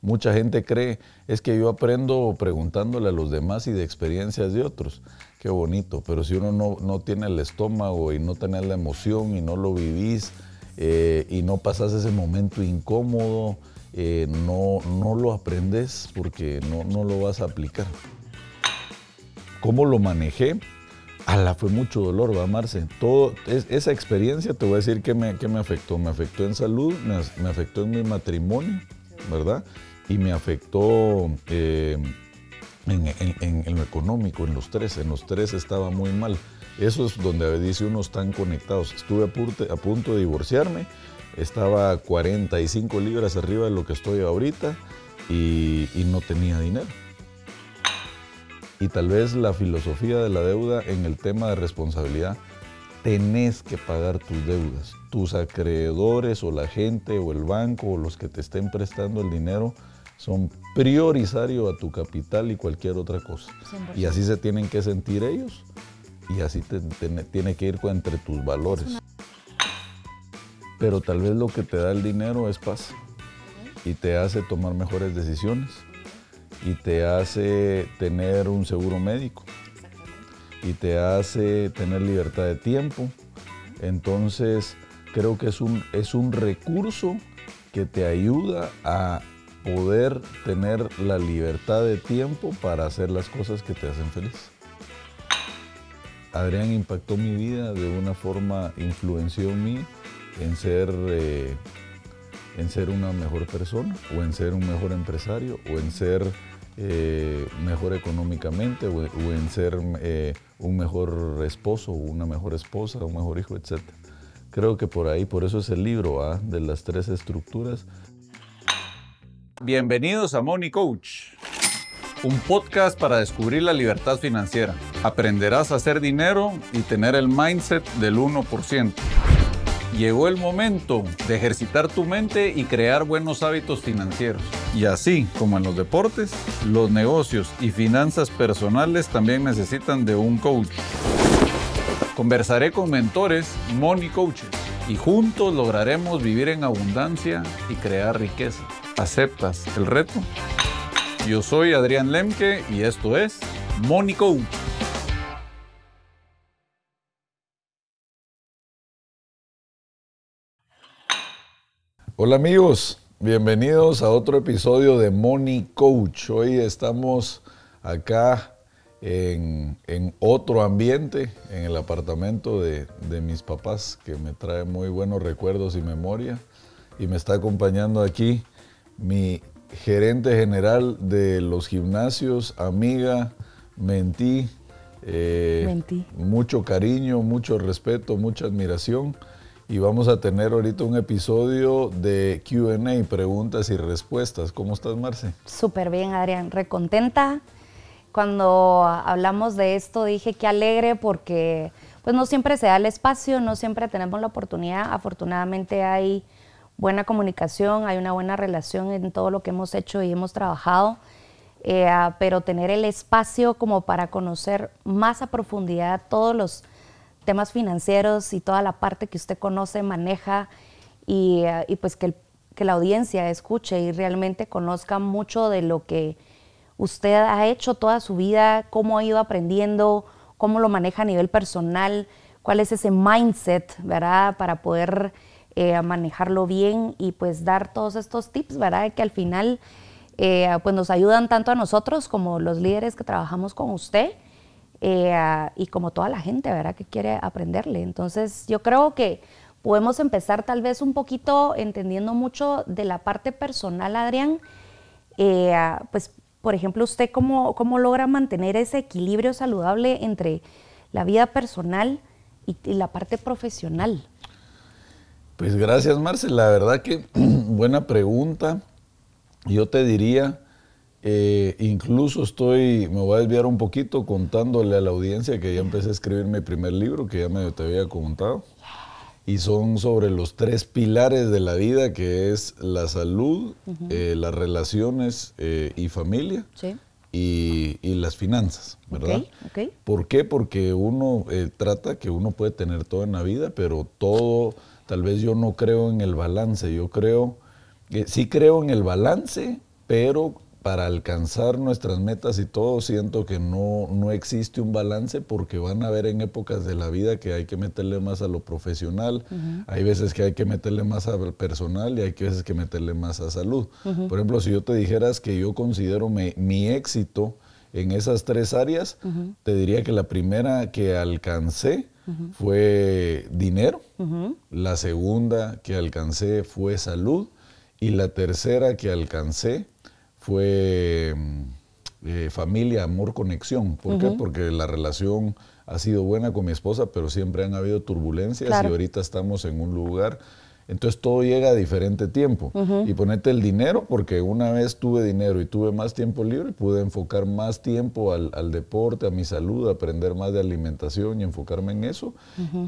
Mucha gente cree, es que yo aprendo preguntándole a los demás y de experiencias de otros. Qué bonito, pero si uno no, tiene el estómago y no tenés la emoción y no lo vivís eh, y no pasás ese momento incómodo, eh, no, no lo aprendes porque no, lo vas a aplicar. ¿Cómo lo manejé? la fue mucho dolor, va, Marce. Todo, esa experiencia te voy a decir que me, que me afectó. Me afectó en salud, me afectó en mi matrimonio, ¿verdad? y me afectó eh, en, lo económico, en los tres, en los tres estaba muy mal. Eso es donde dice uno están conectados. Estuve a, punto de divorciarme, estaba 45 libras arriba de lo que estoy ahorita y no tenía dinero y tal vez la filosofía de la deuda en el tema de responsabilidad. Tenés que pagar tus deudas. Tus acreedores o la gente o el banco o los que te estén prestando el dinero son priorizarios a tu capital y cualquier otra cosa. Y así se tienen que sentir ellos y así tiene que ir entre tus valores. Pero tal vez lo que te da el dinero es paz y te hace tomar mejores decisiones y te hace tener un seguro médico y te hace tener libertad de tiempo. Entonces creo que es un, es un recurso que te ayuda a poder tener la libertad de tiempo para hacer las cosas que te hacen feliz. Adrián impactó mi vida de una forma, influenció en mí en ser, eh, en ser una mejor persona, o en ser un mejor empresario, o en ser eh, mejor económicamente, o, en ser eh, un mejor esposo, o una mejor esposa, un mejor hijo, etc. Creo que por ahí, por eso es el libro A ¿ah? de las tres estructuras, Bienvenidos a Money Coach, un podcast para descubrir la libertad financiera. Aprenderás a hacer dinero y tener el mindset del 1%. Llegó el momento de ejercitar tu mente y crear buenos hábitos financieros. Y así como en los deportes, los negocios y finanzas personales también necesitan de un coach. Conversaré con mentores, money coaches, y juntos lograremos vivir en abundancia y crear riqueza. ¿Aceptas el reto? Yo soy Adrián Lemke y esto es Coach. Hola amigos, bienvenidos a otro episodio de Money Coach. Hoy estamos acá en, otro ambiente, en el apartamento de, mis papás, que me trae muy buenos recuerdos y memoria. Y me está acompañando aquí mi gerente general de los gimnasios, amiga, eh, mentí, mucho cariño, mucho respeto, mucha admiración. Y vamos a tener ahorita un episodio de QA, preguntas y respuestas. ¿Cómo estás, Marce? Súper bien, Adrián. Recontenta. Cuando hablamos de esto dije que alegre porque pues no siempre se da el espacio, no siempre tenemos la oportunidad. Afortunadamente hay buena comunicación, hay una buena relación en todo lo que hemos hecho y hemos trabajado, eh, ah, pero tener el espacio como para conocer más a profundidad todos los temas financieros y toda la parte que usted conoce, maneja y, ah, pues que, que la audiencia escuche y realmente conozca mucho de lo que usted ha hecho toda su vida, cómo ha ido aprendiendo, cómo lo maneja a nivel personal, cuál es ese mindset, ¿verdad? Para poder eh, a manejarlo bien y pues dar todos estos tips, ¿verdad? Que al final eh, pues nos ayudan tanto a nosotros como los líderes que trabajamos con usted eh, y como toda la gente, ¿verdad? Que quiere aprenderle. Entonces yo creo que podemos empezar tal vez un poquito entendiendo mucho de la parte personal, Adrián, pues por ejemplo, usted cómo, cómo logra mantener ese equilibrio saludable entre la vida personal y la parte profesional. Pues gracias, Marce. La verdad que buena pregunta. Yo te diría, eh, incluso estoy, me voy a desviar un poquito contándole a la audiencia que ya empecé a escribir mi primer libro, que ya me te había contado. Y son sobre los tres pilares de la vida, que es la salud, eh, las relaciones eh, y familia. Sí. Y, las finanzas, ¿verdad? ¿Por qué? Porque uno trata que uno puede tener todo en la vida, pero todo Tal vez yo no creo en el balance, yo creo, que eh, sí creo en el balance, pero para alcanzar nuestras metas y todo, siento que no, existe un balance porque van a haber en épocas de la vida que hay que meterle más a lo profesional, hay veces que hay que meterle más al personal y hay veces que meterle más a salud. Por ejemplo, si yo te dijeras que yo considero mi éxito en esas tres áreas, te diría que la primera que alcancé fue dinero, la segunda que alcancé fue salud y la tercera que alcancé fue mm, eh, familia, amor, conexión. ¿Por qué? Porque la relación ha sido buena con mi esposa, pero siempre han habido turbulencias y ahorita estamos en un lugar entonces todo llega a diferente tiempo. Y ponete el dinero, porque una vez tuve dinero y tuve más tiempo libre, pude enfocar más tiempo al, deporte, a mi salud, aprender más de alimentación y enfocarme en eso.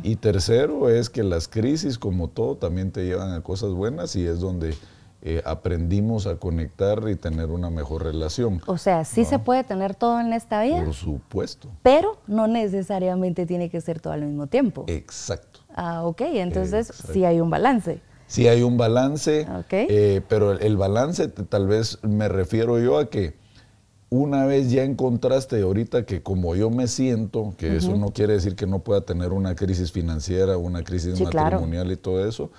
Y tercero es que las crisis, como todo, también te llevan a cosas buenas y es donde eh, aprendimos a conectar y tener una mejor relación. O sea, sí se ah. puede tener todo en esta vida. Por supuesto. Pero no necesariamente tiene que ser todo al mismo tiempo. Exacto. Ah, ok, entonces sí hay un balance. Sí hay un balance, Ok. Eh, pero el balance tal vez me refiero yo a que una vez ya encontraste ahorita que como yo me siento, que eso no quiere decir que no pueda tener una crisis financiera, una crisis matrimonial y todo eso,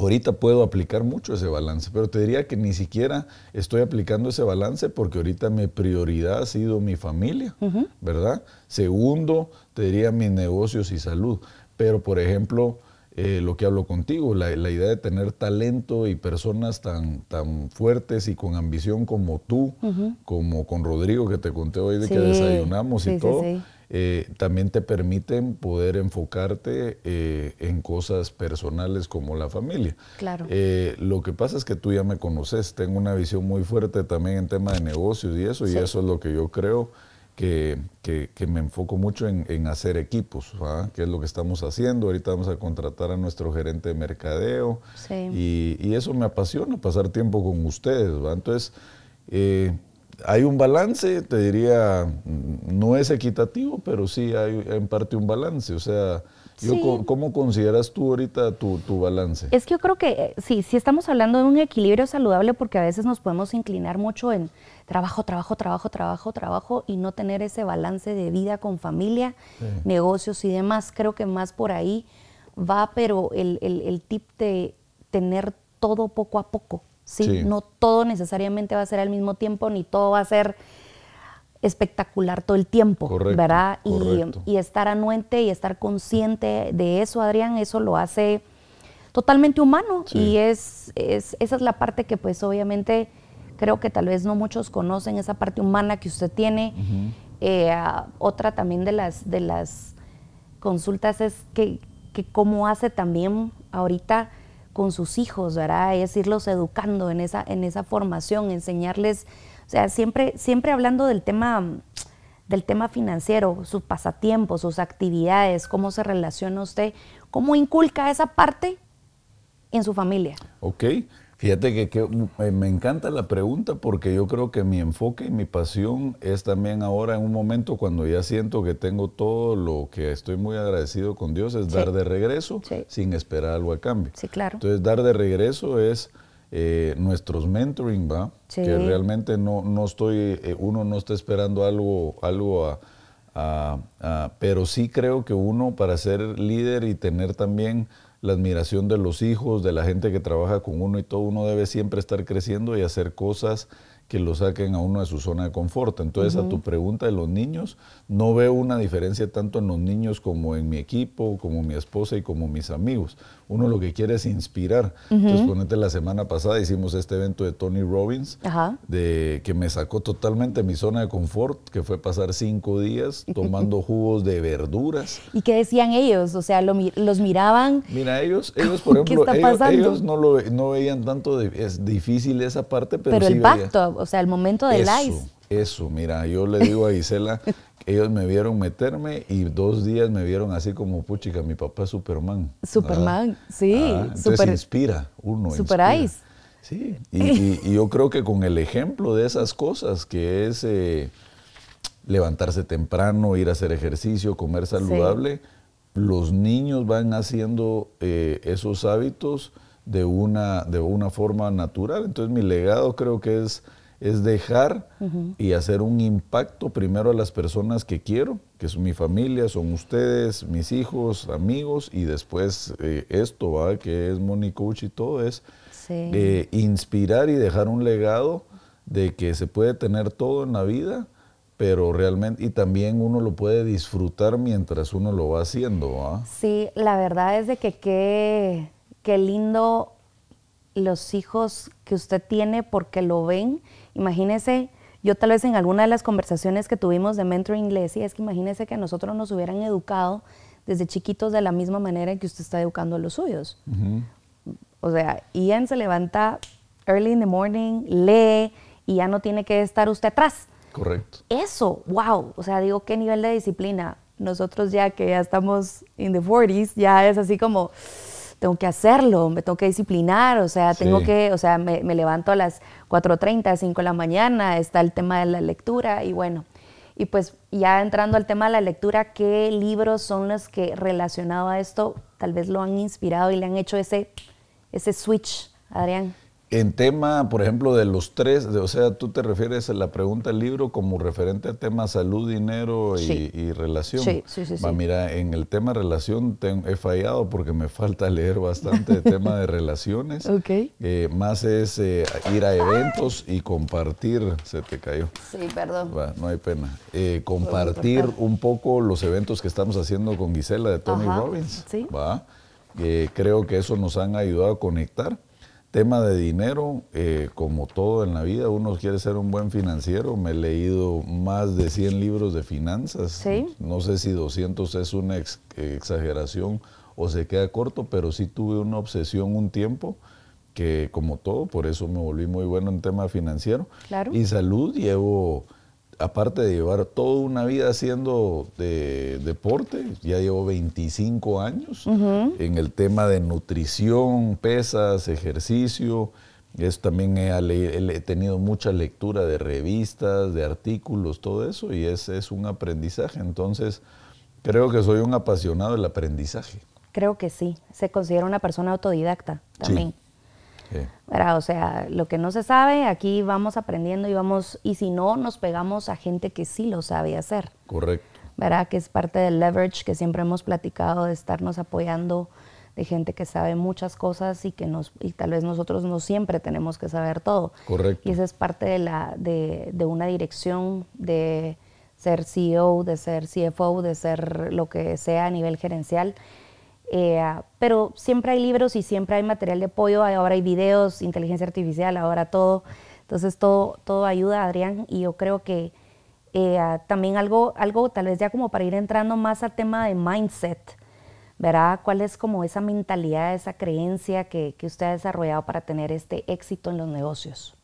Ahorita puedo aplicar mucho ese balance, pero te diría que ni siquiera estoy aplicando ese balance porque ahorita mi prioridad ha sido mi familia, ¿verdad? Segundo, te diría mis negocios y salud. Pero, por ejemplo, eh, lo que hablo contigo, la, idea de tener talento y personas tan, tan fuertes y con ambición como tú, como con Rodrigo que te conté hoy de que desayunamos y todo. Eh, también te permiten poder enfocarte eh, en cosas personales como la familia. Claro. Eh, lo que pasa es que tú ya me conoces, tengo una visión muy fuerte también en tema de negocios y eso, y eso es lo que yo creo. Que, me enfoco mucho en, hacer equipos, ¿verdad? que es lo que estamos haciendo. Ahorita vamos a contratar a nuestro gerente de mercadeo sí. y, eso me apasiona, pasar tiempo con ustedes. Entonces, hay un balance, te diría, no es equitativo, pero sí hay en parte un balance. O sea, yo, ¿cómo consideras tú ahorita tu, balance? Es que yo creo que eh, sí, sí estamos hablando de un equilibrio saludable porque a veces nos podemos inclinar mucho en trabajo, trabajo, trabajo, trabajo, trabajo y no tener ese balance de vida con familia, negocios y demás. Creo que más por ahí va, pero el tip de tener todo poco a poco ¿sí? No todo necesariamente va a ser al mismo tiempo, ni todo va a ser espectacular todo el tiempo, ¿verdad? Y, estar anuente y estar consciente de eso, Adrián, eso lo hace totalmente humano y es, es, esa es la parte que pues obviamente creo que tal vez no muchos conocen, esa parte humana que usted tiene. Eh, ah, otra también de las, de las consultas es que, que cómo hace también ahorita con sus hijos, ¿verdad? Es irlos educando en esa, en esa formación, enseñarles, o sea, siempre, siempre hablando del tema, del tema financiero, sus pasatiempos, sus actividades, cómo se relaciona usted, cómo inculca esa parte en su familia. Ok. Fíjate que, mm, me encanta la pregunta porque yo creo que mi enfoque y mi pasión es también ahora en un momento cuando ya siento que tengo todo lo que estoy muy agradecido con Dios, es dar de regreso sin esperar algo a cambio. Sí, claro. Entonces, dar de regreso es eh, nuestros mentoring, ¿va? Que realmente no, no estoy, eh, uno no está esperando algo, algo a, pero sí creo que uno para ser líder y tener también la admiración de los hijos, de la gente que trabaja con uno y todo, uno debe siempre estar creciendo y hacer cosas que lo saquen a uno de su zona de confort. Entonces, a tu pregunta de los niños, no veo una diferencia tanto en los niños como en mi equipo, como mi esposa y como mis amigos. Uno lo que quiere es inspirar. Entonces, ponete, la semana pasada hicimos este evento de Tony Robbins, de, que me sacó totalmente mi zona de confort, que fue pasar cinco días tomando jugos de verduras. ¿Y qué decían ellos? O sea, los miraban. Mira, ellos, ellos por ejemplo, ellos, no, lo, no veían tanto, es difícil esa parte, pero, pero el pacto o sea, el momento del ICE. Eso, mira, yo le digo a Gisela, ellos me vieron meterme y dos días me vieron así como, puchica, mi papá es Superman. Superman, ah, sí. Ah, entonces super, inspira uno. Super ICE. Sí, y, yo creo que con el ejemplo de esas cosas, que es eh, levantarse temprano, ir a hacer ejercicio, comer saludable, los niños van haciendo eh, esos hábitos de una, de una forma natural. Entonces mi legado creo que es es dejar y hacer un impacto primero a las personas que quiero, que son mi familia, son ustedes, mis hijos, amigos, y después eh, esto, ¿va? que es Money Coach y todo, es eh, inspirar y dejar un legado de que se puede tener todo en la vida, pero realmente, y también uno lo puede disfrutar mientras uno lo va haciendo. Sí, la verdad es de que qué, qué lindo los hijos que usted tiene porque lo ven imagínese, yo tal vez en alguna de las conversaciones que tuvimos de mentoring inglés es que imagínese que nosotros nos hubieran educado desde chiquitos de la misma manera que usted está educando a los suyos. O sea, Ian se levanta early in the morning, lee y ya no tiene que estar usted atrás. Correcto. Eso, wow. O sea, digo, qué nivel de disciplina. Nosotros ya que ya estamos in the 40s, ya es así como tengo que hacerlo, me tengo que disciplinar, o sea, tengo que, o sea, me, levanto a las 4.30, 5 de la mañana, está el tema de la lectura y bueno. Y pues ya entrando al tema de la lectura, ¿qué libros son los que relacionado a esto tal vez lo han inspirado y le han hecho ese, ese switch, Adrián? En tema, por ejemplo, de los tres, o sea, tú te refieres a la pregunta del libro como referente al tema salud, dinero y, relación. Sí, sí, sí. Va, mira, en el tema relación he fallado porque me falta leer bastante el tema de relaciones. ok. Eh, más es eh, ir a eventos y compartir. Se te cayó. Sí, perdón. Va, no hay pena. Eh, compartir un poco los eventos que estamos haciendo con Gisela de Tony Robbins. Sí. Va. creo que eso nos han ayudado a conectar. Tema de dinero, eh, como todo en la vida, uno quiere ser un buen financiero. Me he leído más de 100 libros de finanzas. No sé si 200 es una exageración o se queda corto, pero sí tuve una obsesión un tiempo que, como todo, por eso me volví muy bueno en tema financiero. Y salud, llevo aparte de llevar toda una vida haciendo de, deporte, ya llevo 25 años en el tema de nutrición, pesas, ejercicio. Es, también he, he, tenido mucha lectura de revistas, de artículos, todo eso, y es, es un aprendizaje. Entonces, creo que soy un apasionado del aprendizaje. Creo que sí. Se considera una persona autodidacta también. O sea, lo que no se sabe, aquí vamos aprendiendo y vamos, y si no, nos pegamos a gente que sí lo sabe hacer. Correcto. ¿Verdad? Que es parte del leverage que siempre hemos platicado de estarnos apoyando de gente que sabe muchas cosas y que nos, y tal vez nosotros no siempre tenemos que saber todo. Correcto. Y esa es parte de la, de, de una dirección de ser CEO, de ser CFO, de ser lo que sea a nivel gerencial, eh, pero siempre hay libros y siempre hay material de apoyo, ahora hay videos, inteligencia artificial, ahora todo. Entonces todo, todo ayuda, Adrián, y yo creo que eh, también algo, algo tal vez ya como para ir entrando más al tema de mindset, ¿verdad? ¿Cuál es como esa mentalidad, esa creencia que, que usted ha desarrollado para tener este éxito en los negocios?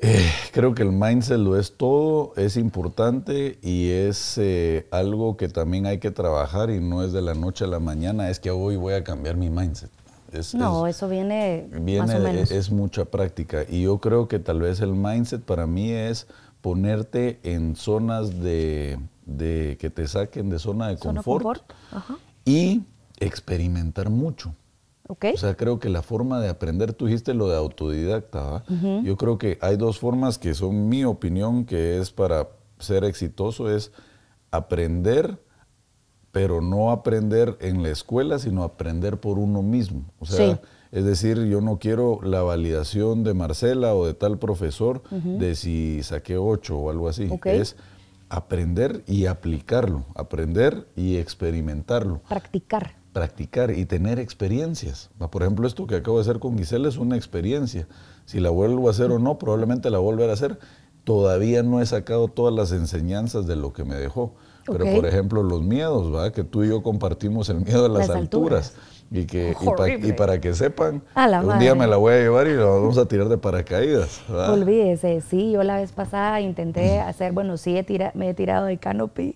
Eh, creo que el mindset lo es todo, es importante y es eh, algo que también hay que trabajar y no es de la noche a la mañana, es que hoy voy a cambiar mi mindset. no, eso viene, más o Es, mucha práctica y yo creo que tal vez el mindset para mí es ponerte en zonas de, que te saquen de zona de confort? y experimentar mucho. O sea, creo que la forma de aprender, tú dijiste lo de autodidacta, Yo creo que hay dos formas que son mi opinión, que es para ser exitoso, es aprender, pero no aprender en la escuela, sino aprender por uno mismo. O sea, es decir, yo no quiero la validación de Marcela o de tal profesor de si saqué ocho o algo así. Es aprender y aplicarlo, aprender y experimentarlo. Practicar practicar y tener experiencias. Por ejemplo, esto que acabo de hacer con Giselle es una experiencia. Si la vuelvo a hacer o no, probablemente la volveré a hacer. Todavía no he sacado todas las enseñanzas de lo que me dejó. Pero, por ejemplo, los miedos, ¿va? Que tú y yo compartimos el miedo a las, alturas. Y, que, y, para que sepan, un día me la voy a llevar y la vamos a tirar de paracaídas. Olvídese, sí, yo la vez pasada intenté hacer, bueno, sí, me he tirado de canopy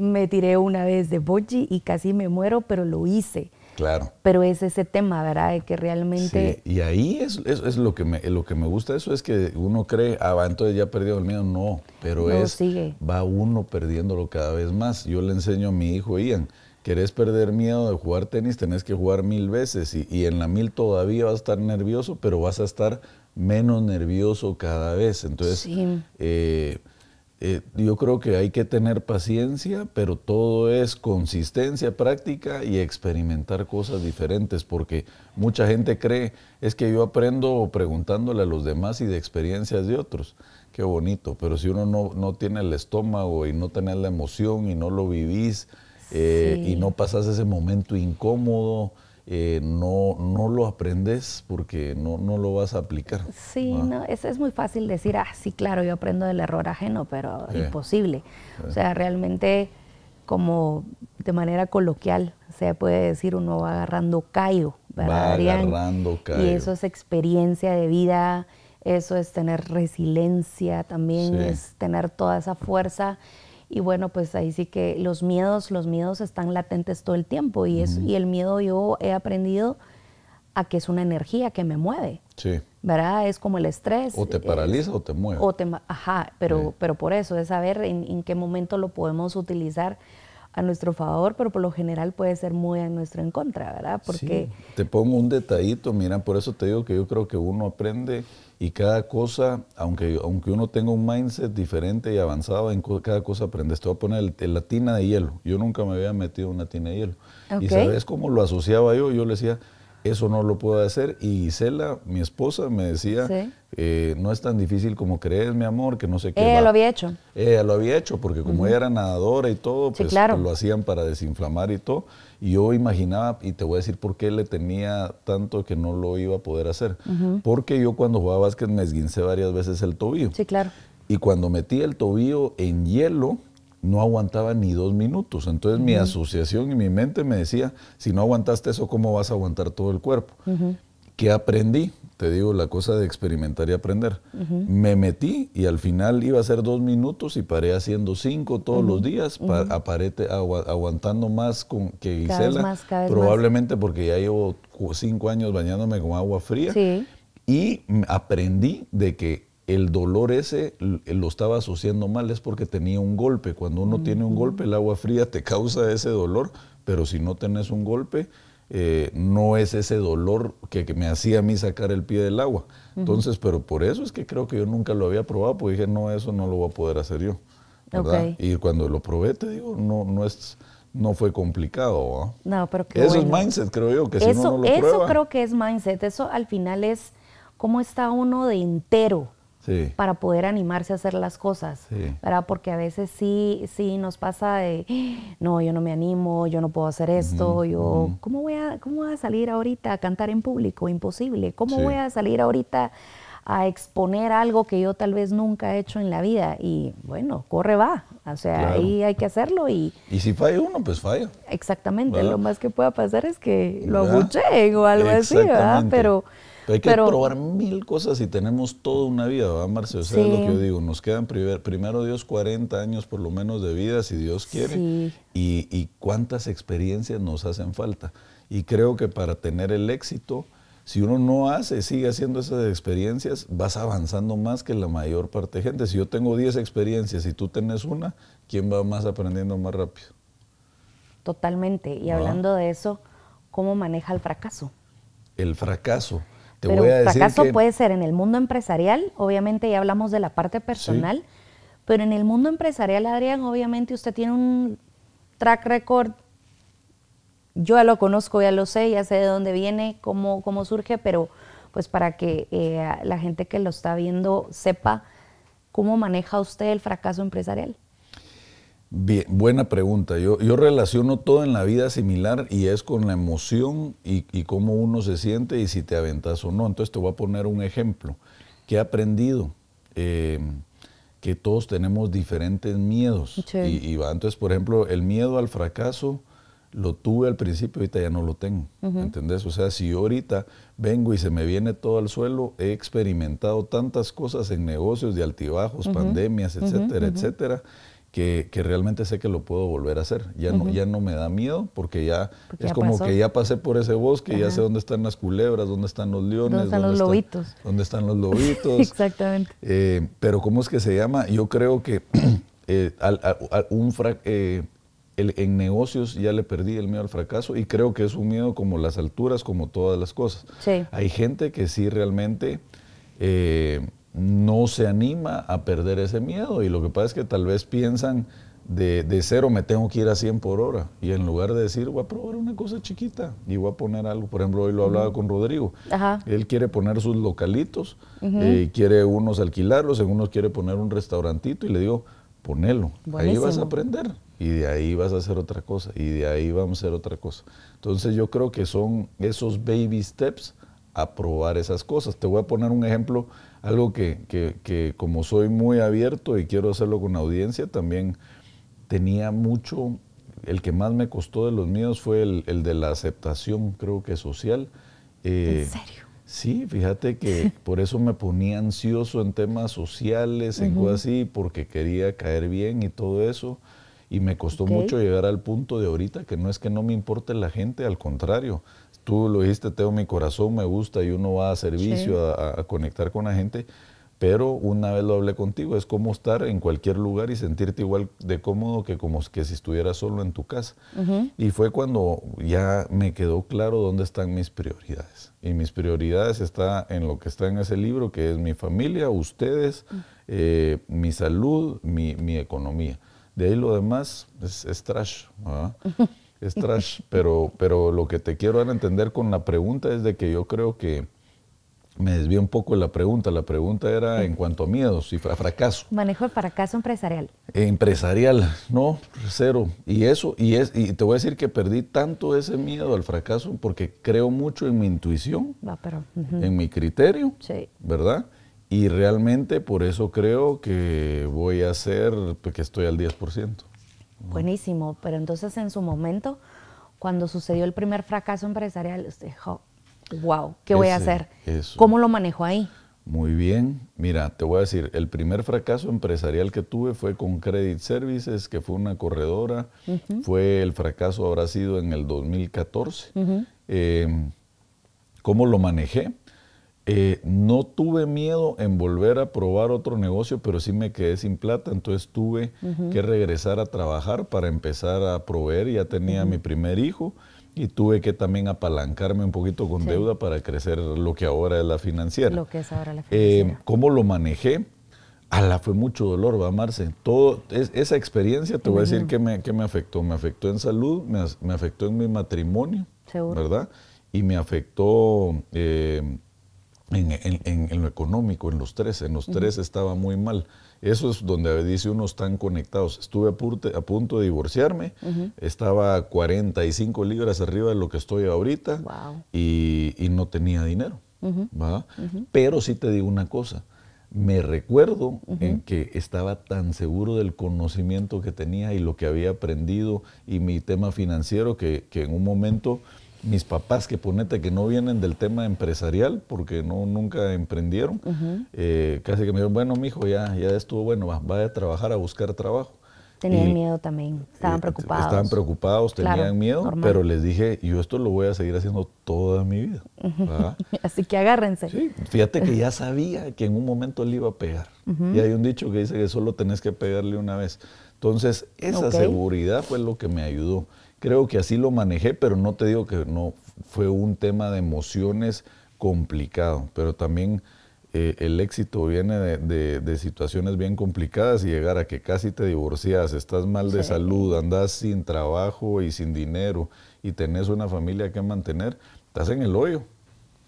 me tiré una vez de boji y casi me muero, pero lo hice. Claro. Pero es ese tema, ¿verdad? De que realmente... Sí. Y ahí es, es, lo, que me, lo que me gusta eso, es que uno cree, ah, entonces ya perdido el miedo. No, pero es... Va uno perdiéndolo cada vez más. Yo le enseño a mi hijo Ian, querés perder miedo de jugar tenis, tenés que jugar mil veces y, y en la mil todavía vas a estar nervioso, pero vas a estar menos nervioso cada vez. Entonces, sí. eh, eh, yo creo que hay que tener paciencia, pero todo es consistencia práctica y experimentar cosas diferentes, porque mucha gente cree, es que yo aprendo preguntándole a los demás y de experiencias de otros. Qué bonito, pero si uno no, tiene el estómago y no tenés la emoción y no lo vivís eh, y no pasas ese momento incómodo, eh, no, no lo aprendes porque no, lo vas a aplicar. Sí, no, es, es, muy fácil decir, ah, sí, claro, yo aprendo del error ajeno, pero imposible. O sea, realmente como de manera coloquial se puede decir, uno va agarrando caído ¿verdad? Va agarrando Y eso es experiencia de vida, eso es tener resiliencia también, es tener toda esa fuerza y bueno, pues ahí sí que los miedos, los miedos están latentes todo el tiempo y, es, y el miedo yo he aprendido a que es una energía que me mueve. Sí. ¿Verdad? Es como el estrés. O te eh, paraliza o te mueve. O ajá, pero, pero por eso es saber en, qué momento lo podemos utilizar a nuestro favor, pero por lo general puede ser muy a nuestro en contra, ¿verdad? Porque te pongo un detallito, mira, por eso te digo que yo creo que uno aprende y cada cosa, aunque, aunque uno tenga un mindset diferente y avanzado, en cada cosa aprendes. Te voy a poner el, la tina de hielo. Yo nunca me había metido en una tina de hielo. Y sabes cómo lo asociaba yo. Yo le decía, eso no lo puedo hacer. Y Gisela, mi esposa, me decía, eh, no es tan difícil como crees, mi amor, que no sé qué. Ella lo había hecho. Ella lo había hecho, porque como ella era nadadora y todo, pues, pues lo hacían para desinflamar y todo yo imaginaba, y te voy a decir por qué le tenía tanto que no lo iba a poder hacer. Porque yo cuando jugaba básquet me esguincé varias veces el tobillo. Sí, claro. Y cuando metí el tobillo en hielo, no aguantaba ni dos minutos. Entonces mi asociación y mi mente me decía, si no aguantaste eso, ¿cómo vas a aguantar todo el cuerpo? ¿Qué aprendí? te digo, la cosa de experimentar y aprender. Me metí y al final iba a ser dos minutos y paré haciendo cinco todos los días, aguantando más con, que Gisela, probablemente porque ya llevo cinco años bañándome con agua fría. Y aprendí de que el dolor ese lo estaba asociando mal, es porque tenía un golpe. Cuando uno tiene un golpe, el agua fría te causa ese dolor, pero si no tenés un golpe, eh, no es ese dolor que, me hacía a mí sacar el pie del agua. Entonces, pero por eso es que creo que yo nunca lo había probado, porque dije, no, eso no lo voy a poder hacer yo. Y cuando lo probé, te digo, no, no es no fue complicado. ¿no? eso es mindset, creo yo, que eso, si no Eso creo que es mindset. Eso al final es cómo está uno de entero para poder animarse a hacer las cosas, ¿verdad? Porque a veces sí, sí nos pasa de, ah, no, yo no me animo, yo no puedo hacer esto, yo, ¿cómo, voy a, ¿cómo a salir ahorita a cantar en público? Imposible, ¿cómo voy a salir ahorita a exponer algo que yo tal vez nunca he hecho en la vida? Y bueno, corre va, o sea, ahí hay que hacerlo y... Y si falla uno, pues falla. Exactamente, lo más que pueda pasar es que lo abucheen o algo así, ¿verdad? Pero... Hay que probar mil cosas y tenemos toda una vida, va, Marcelo, O sea, es lo que yo digo, nos quedan primero Dios 40 años por lo menos de vida, si Dios quiere, y, cuántas experiencias nos hacen falta. Y creo que para tener el éxito, si uno no hace, sigue haciendo esas experiencias, vas avanzando más que la mayor parte de gente. Si yo tengo 10 experiencias y tú tenés una, ¿quién va más aprendiendo más rápido? Totalmente. Y hablando de eso, ¿cómo maneja el fracaso? El fracaso. Pero un fracaso puede ser en el mundo empresarial, obviamente ya hablamos de la parte personal, pero en el mundo empresarial, Adrián, obviamente usted tiene un track record, yo ya lo conozco, ya lo sé, ya sé de dónde viene, cómo, cómo surge, pero pues para que eh, la gente que lo está viendo sepa cómo maneja usted el fracaso empresarial. Bien, buena pregunta. Yo, relaciono todo en la vida similar y es con la emoción y, cómo uno se siente y si te aventas o no. Entonces te voy a poner un ejemplo que he aprendido. Em, que todos tenemos diferentes miedos. Y, va, entonces, por ejemplo, el miedo al fracaso lo tuve al principio, ahorita ya no lo tengo. ¿Entendés? O sea, si yo ahorita vengo y se me viene todo al suelo, he experimentado tantas cosas en negocios de altibajos, pandemias, etcétera, etcétera que, realmente sé que lo puedo volver a hacer. Ya, no, ya no me da miedo porque ya es como que ya pasé por ese bosque, ya sé dónde están las culebras, dónde están los leones. Dónde están los lobitos. Dónde están los lobitos. Exactamente. Eh, pero ¿cómo es que se llama? Yo creo que eh, un eh, en negocios ya le perdí el miedo al fracaso y creo que es un miedo como las alturas, como todas las cosas. Hay gente que sí realmente no se anima a perder ese miedo y lo que pasa es que tal vez piensan de, cero me tengo que ir a 100 por hora y en lugar de decir voy a probar una cosa chiquita y voy a poner algo, por ejemplo hoy lo hablaba con Rodrigo, él quiere poner sus localitos, eh, quiere unos alquilarlos, en unos quiere poner un restaurantito y le digo ponelo, ahí vas a aprender y de ahí vas a hacer otra cosa y de ahí vamos a hacer otra cosa. Entonces yo creo que son esos baby steps a probar esas cosas. Te voy a poner un ejemplo algo que, como soy muy abierto y quiero hacerlo con audiencia, también tenía mucho, el que más me costó de los míos fue el, de la aceptación, creo que social. ¿En eh, serio? Sí, fíjate que por eso me ponía ansioso en temas sociales, en cosas así, porque quería caer bien y todo eso. Y me costó mucho llegar al punto de ahorita, que no es que no me importe la gente, al contrario, tú lo dijiste, tengo mi corazón me gusta y uno va a servicio a, conectar con la gente, pero una vez lo hablé contigo, es como estar en cualquier lugar y sentirte igual de cómodo que como que si estuvieras solo en tu casa. Y fue cuando ya me quedó claro dónde están mis prioridades. Y mis prioridades está en lo que está en ese libro, que es mi familia, ustedes, mm. eh, mi salud, mi, economía. De ahí lo demás es, trash. es trash, pero, pero lo que te quiero dar a entender con la pregunta es de que yo creo que me desvié un poco de la pregunta. La pregunta era en cuanto a miedos y fracaso. Manejo el fracaso empresarial. Empresarial, no, cero. Y eso, y, es, y te voy a decir que perdí tanto ese miedo al fracaso porque creo mucho en mi intuición, en mi criterio, ¿verdad? Y realmente por eso creo que voy a ser, que estoy al 10% buenísimo, pero entonces en su momento, cuando sucedió el primer fracaso empresarial, usted dijo, wow, ¿qué voy a hacer? ¿Cómo lo manejo ahí? Muy bien, mira, te voy a decir, el primer fracaso empresarial que tuve fue con Credit Services, que fue una corredora, fue el fracaso, habrá sido en el 2014. Em, ¿Cómo lo manejé? Eh, no tuve miedo en volver a probar otro negocio, pero sí me quedé sin plata, entonces tuve que regresar a trabajar para empezar a proveer. Ya tenía mi primer hijo y tuve que también apalancarme un poquito con deuda para crecer lo que ahora es la financiera. Lo que es ahora la eh, financiera. ¿Cómo lo manejé? Ala, fue mucho dolor, va Marce. esa experiencia te voy a decir que me, que me afectó. Me afectó en salud, me, afectó en mi matrimonio, ¿verdad? Y me afectó eh, en, lo económico, en los tres, en los tres estaba muy mal. Eso es donde dice uno están conectados. Estuve a, punto de divorciarme, estaba estaba 45 libras arriba de lo que estoy ahorita y, no tenía dinero. Pero sí te digo una cosa, me recuerdo en que estaba tan seguro del conocimiento que tenía y lo que había aprendido y mi tema financiero que en un momento mis papás que ponete que no vienen del tema empresarial porque no nunca emprendieron, eh, casi que me dijeron, bueno, mijo, ya, ya estuvo bueno, vas, va a trabajar a buscar trabajo. Tenían miedo también, estaban eh, preocupados. Estaban preocupados, tenían miedo, pero les dije, yo esto lo voy a seguir haciendo toda mi vida. Así que agárrense. Sí, fíjate que ya sabía que en un momento le iba a pegar. Y hay un dicho que dice que solo tenés que pegarle una vez. Entonces, esa seguridad fue lo que me ayudó creo que así lo manejé, pero no te digo que no fue un tema de emociones complicado, pero también eh, el éxito viene de, situaciones bien complicadas y llegar a que casi te divorcias, estás mal de salud, andas sin trabajo y sin dinero y tenés una familia que mantener, estás en el hoyo.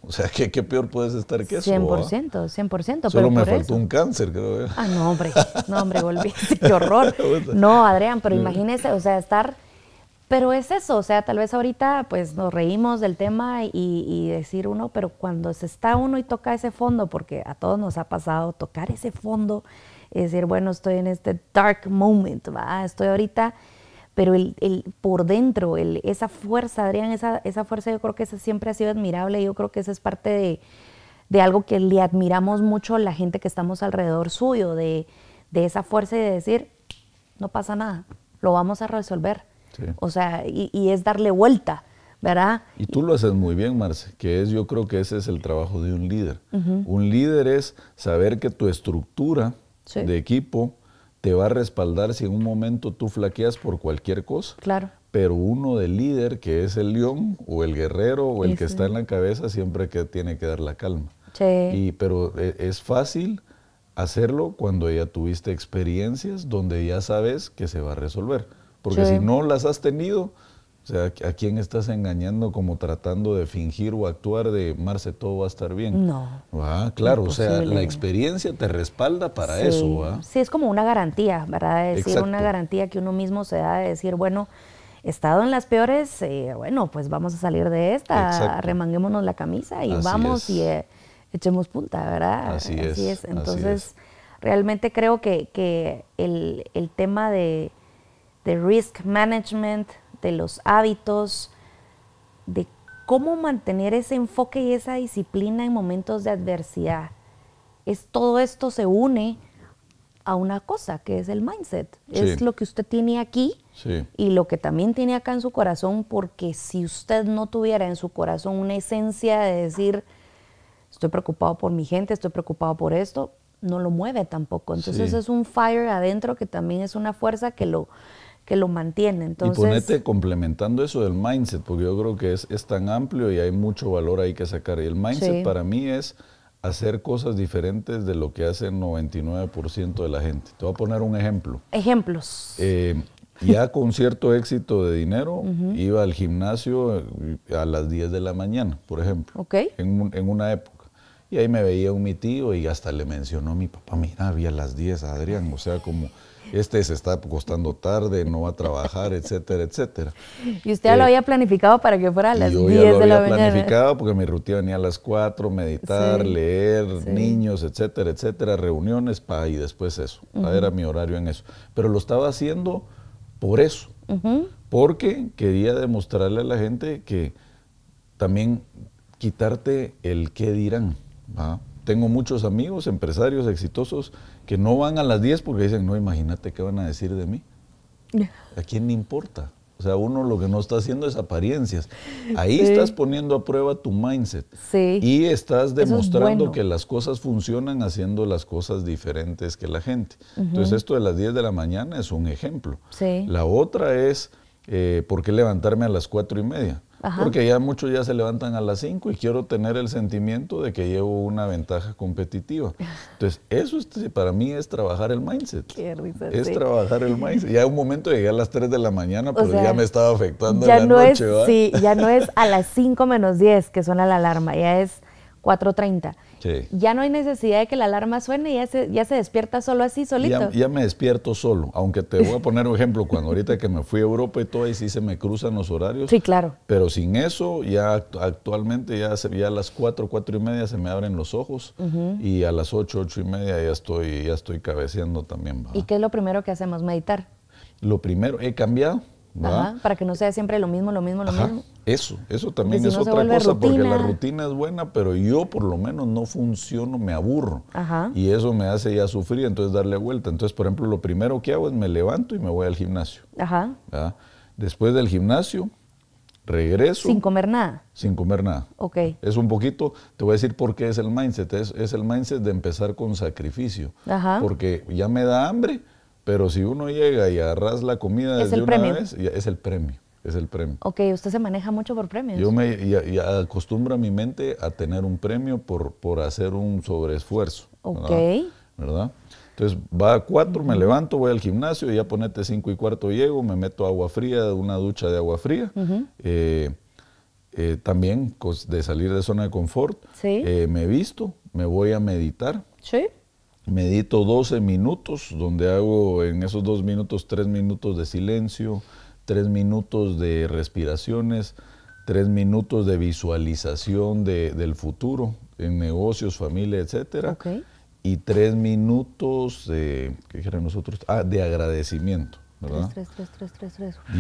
O sea, ¿qué, peor puedes estar que eso? 100%, ah? 100%. Solo me faltó un cáncer, creo. ¿eh? Ah, no, hombre, no, hombre, volví. Qué horror. No, Adrián, pero imagínese, o sea, estar pero es eso, o sea, tal vez ahorita pues nos reímos del tema y, decir uno, pero cuando se está uno y toca ese fondo, porque a todos nos ha pasado tocar ese fondo, es decir, bueno, estoy en este dark moment, ¿va? estoy ahorita, pero el, por dentro, esa fuerza, Adrián, esa, esa fuerza yo creo que siempre ha sido admirable, yo creo que esa es parte de, algo que le admiramos mucho a la gente que estamos alrededor suyo, de, de esa fuerza y de decir, no pasa nada, lo vamos a resolver o sea, y, es darle vuelta, ¿verdad? Y tú lo haces muy bien, Marce, que es, yo creo que ese es el trabajo de un líder. Un líder es saber que tu estructura de equipo te va a respaldar si en un momento tú flaqueas por cualquier cosa. Claro. Pero uno del líder, que es el león o el guerrero o el que está en la cabeza, siempre que tiene que dar la calma. Sí. Y, pero e, es fácil hacerlo cuando ya tuviste experiencias donde ya sabes que se va a resolver. Porque si no las has tenido, o sea, ¿a quién estás engañando como tratando de fingir o actuar de Marce, todo va a estar bien? No. Ah, claro, o sea, la experiencia te respalda para eso. Sí, es como una garantía, ¿verdad? Es decir, una garantía que uno mismo se da de decir, bueno, he estado en las peores, eh, bueno, pues vamos a salir de esta, arremanguémonos la camisa y vamos y eh, echemos punta, ¿verdad? Así, es. Entonces, realmente creo que, el tema de de risk management, de los hábitos, de cómo mantener ese enfoque y esa disciplina en momentos de adversidad. Es, todo esto se une a una cosa que es el mindset. Es lo que usted tiene aquí y lo que también tiene acá en su corazón, porque si usted no tuviera en su corazón una esencia de decir, estoy preocupado por mi gente, estoy preocupado por esto, no lo mueve tampoco. Entonces es un fire adentro que también es una fuerza que lo, que lo mantiene. Entonces, y ponete complementando eso del mindset, porque yo creo que es, es tan amplio y hay mucho valor ahí que sacar. Y el mindset para mí es hacer cosas diferentes de lo que hace el 99% de la gente. Te voy a poner un ejemplo. Ejemplos. Eh, ya con cierto éxito de dinero, iba al gimnasio eh, a las 10 de la mañana, por ejemplo. Ok. En, en, una época. Y ahí me veía un mi tío y hasta le mencionó a mi papá, mira, había las 10, Adrián. O sea, como este se está acostando tarde, no va a trabajar, etcétera, etcétera. ¿Y usted ya lo eh, había planificado para que fuera a las 10 de la mañana? Yo lo había planificado porque mi rutina venía a las 4, meditar, leer, niños, etcétera, etcétera, reuniones, pa, y después eso. Era mi horario en eso. Pero lo estaba haciendo por eso, porque quería demostrarle a la gente que también quitarte el qué dirán. Tengo muchos amigos, empresarios exitosos, que no van a las 10 porque dicen, no, imagínate qué van a decir de mí. ¿A quién le importa? O sea, uno lo que no está haciendo es apariencias. Ahí estás poniendo a prueba tu mindset. Y estás demostrando que las cosas funcionan haciendo las cosas diferentes que la gente. Entonces, esto de las 10 de la mañana es un ejemplo. La otra es, eh, ¿por qué levantarme a las 4 y media? Porque ya muchos ya se levantan a las 5 y quiero tener el sentimiento de que llevo una ventaja competitiva. Entonces, eso para mí es trabajar el mindset. es trabajar el mindset. Ya un momento llegué a las 3 de la mañana, pero ya me estaba afectando ya la no Es, sí, ya no es a las 5 menos 10 que suena la alarma, ya es 4.30. Ya no hay necesidad de que la alarma suene, ya se, ya se despierta solo así, solito. Ya, me despierto solo, aunque te voy a poner un ejemplo, cuando ahorita que me fui a Europa y todo, ahí sí se me cruzan los horarios. Sí, claro. Pero sin eso, ya actualmente, ya, ya a las 4, 4 y media se me abren los ojos y a las 8, 8 y media ya estoy, ya estoy cabeceando también. ¿Y qué es lo primero que hacemos? Meditar. Lo primero, he cambiado. Ajá, para que no sea siempre lo mismo, lo mismo, lo mismo. Eso, eso también es otra cosa, porque la rutina es buena, pero yo por lo menos no funciono, me aburro. Y eso me hace ya sufrir, entonces darle vuelta. Entonces, por ejemplo, lo primero que hago es me levanto y me voy al gimnasio. Después del gimnasio, regreso. Sin comer nada. Sin comer nada. Ok. Es un poquito, te voy a decir por qué es el mindset. Es, el mindset de empezar con sacrificio. Porque ya me da hambre pero si uno llega y arras la comida desde una premio? vez, es el premio. Es el premio. Ok, usted se maneja mucho por premios. Yo me acostumbro a mi mente a tener un premio por, por hacer un sobreesfuerzo. Ok. ¿verdad? Entonces va a cuatro, me levanto, voy al gimnasio ya ponete este cinco y cuarto llego, me meto agua fría, una ducha de agua fría. Eh, eh, también de salir de zona de confort. ¿Sí? Eh, me visto, me voy a meditar. Sí medito 12 minutos, donde hago en esos dos minutos tres minutos de silencio, tres minutos de respiraciones, tres minutos de visualización del futuro en negocios, familia, etc. Y tres minutos, de, ¿qué nosotros? Ah, de agradecimiento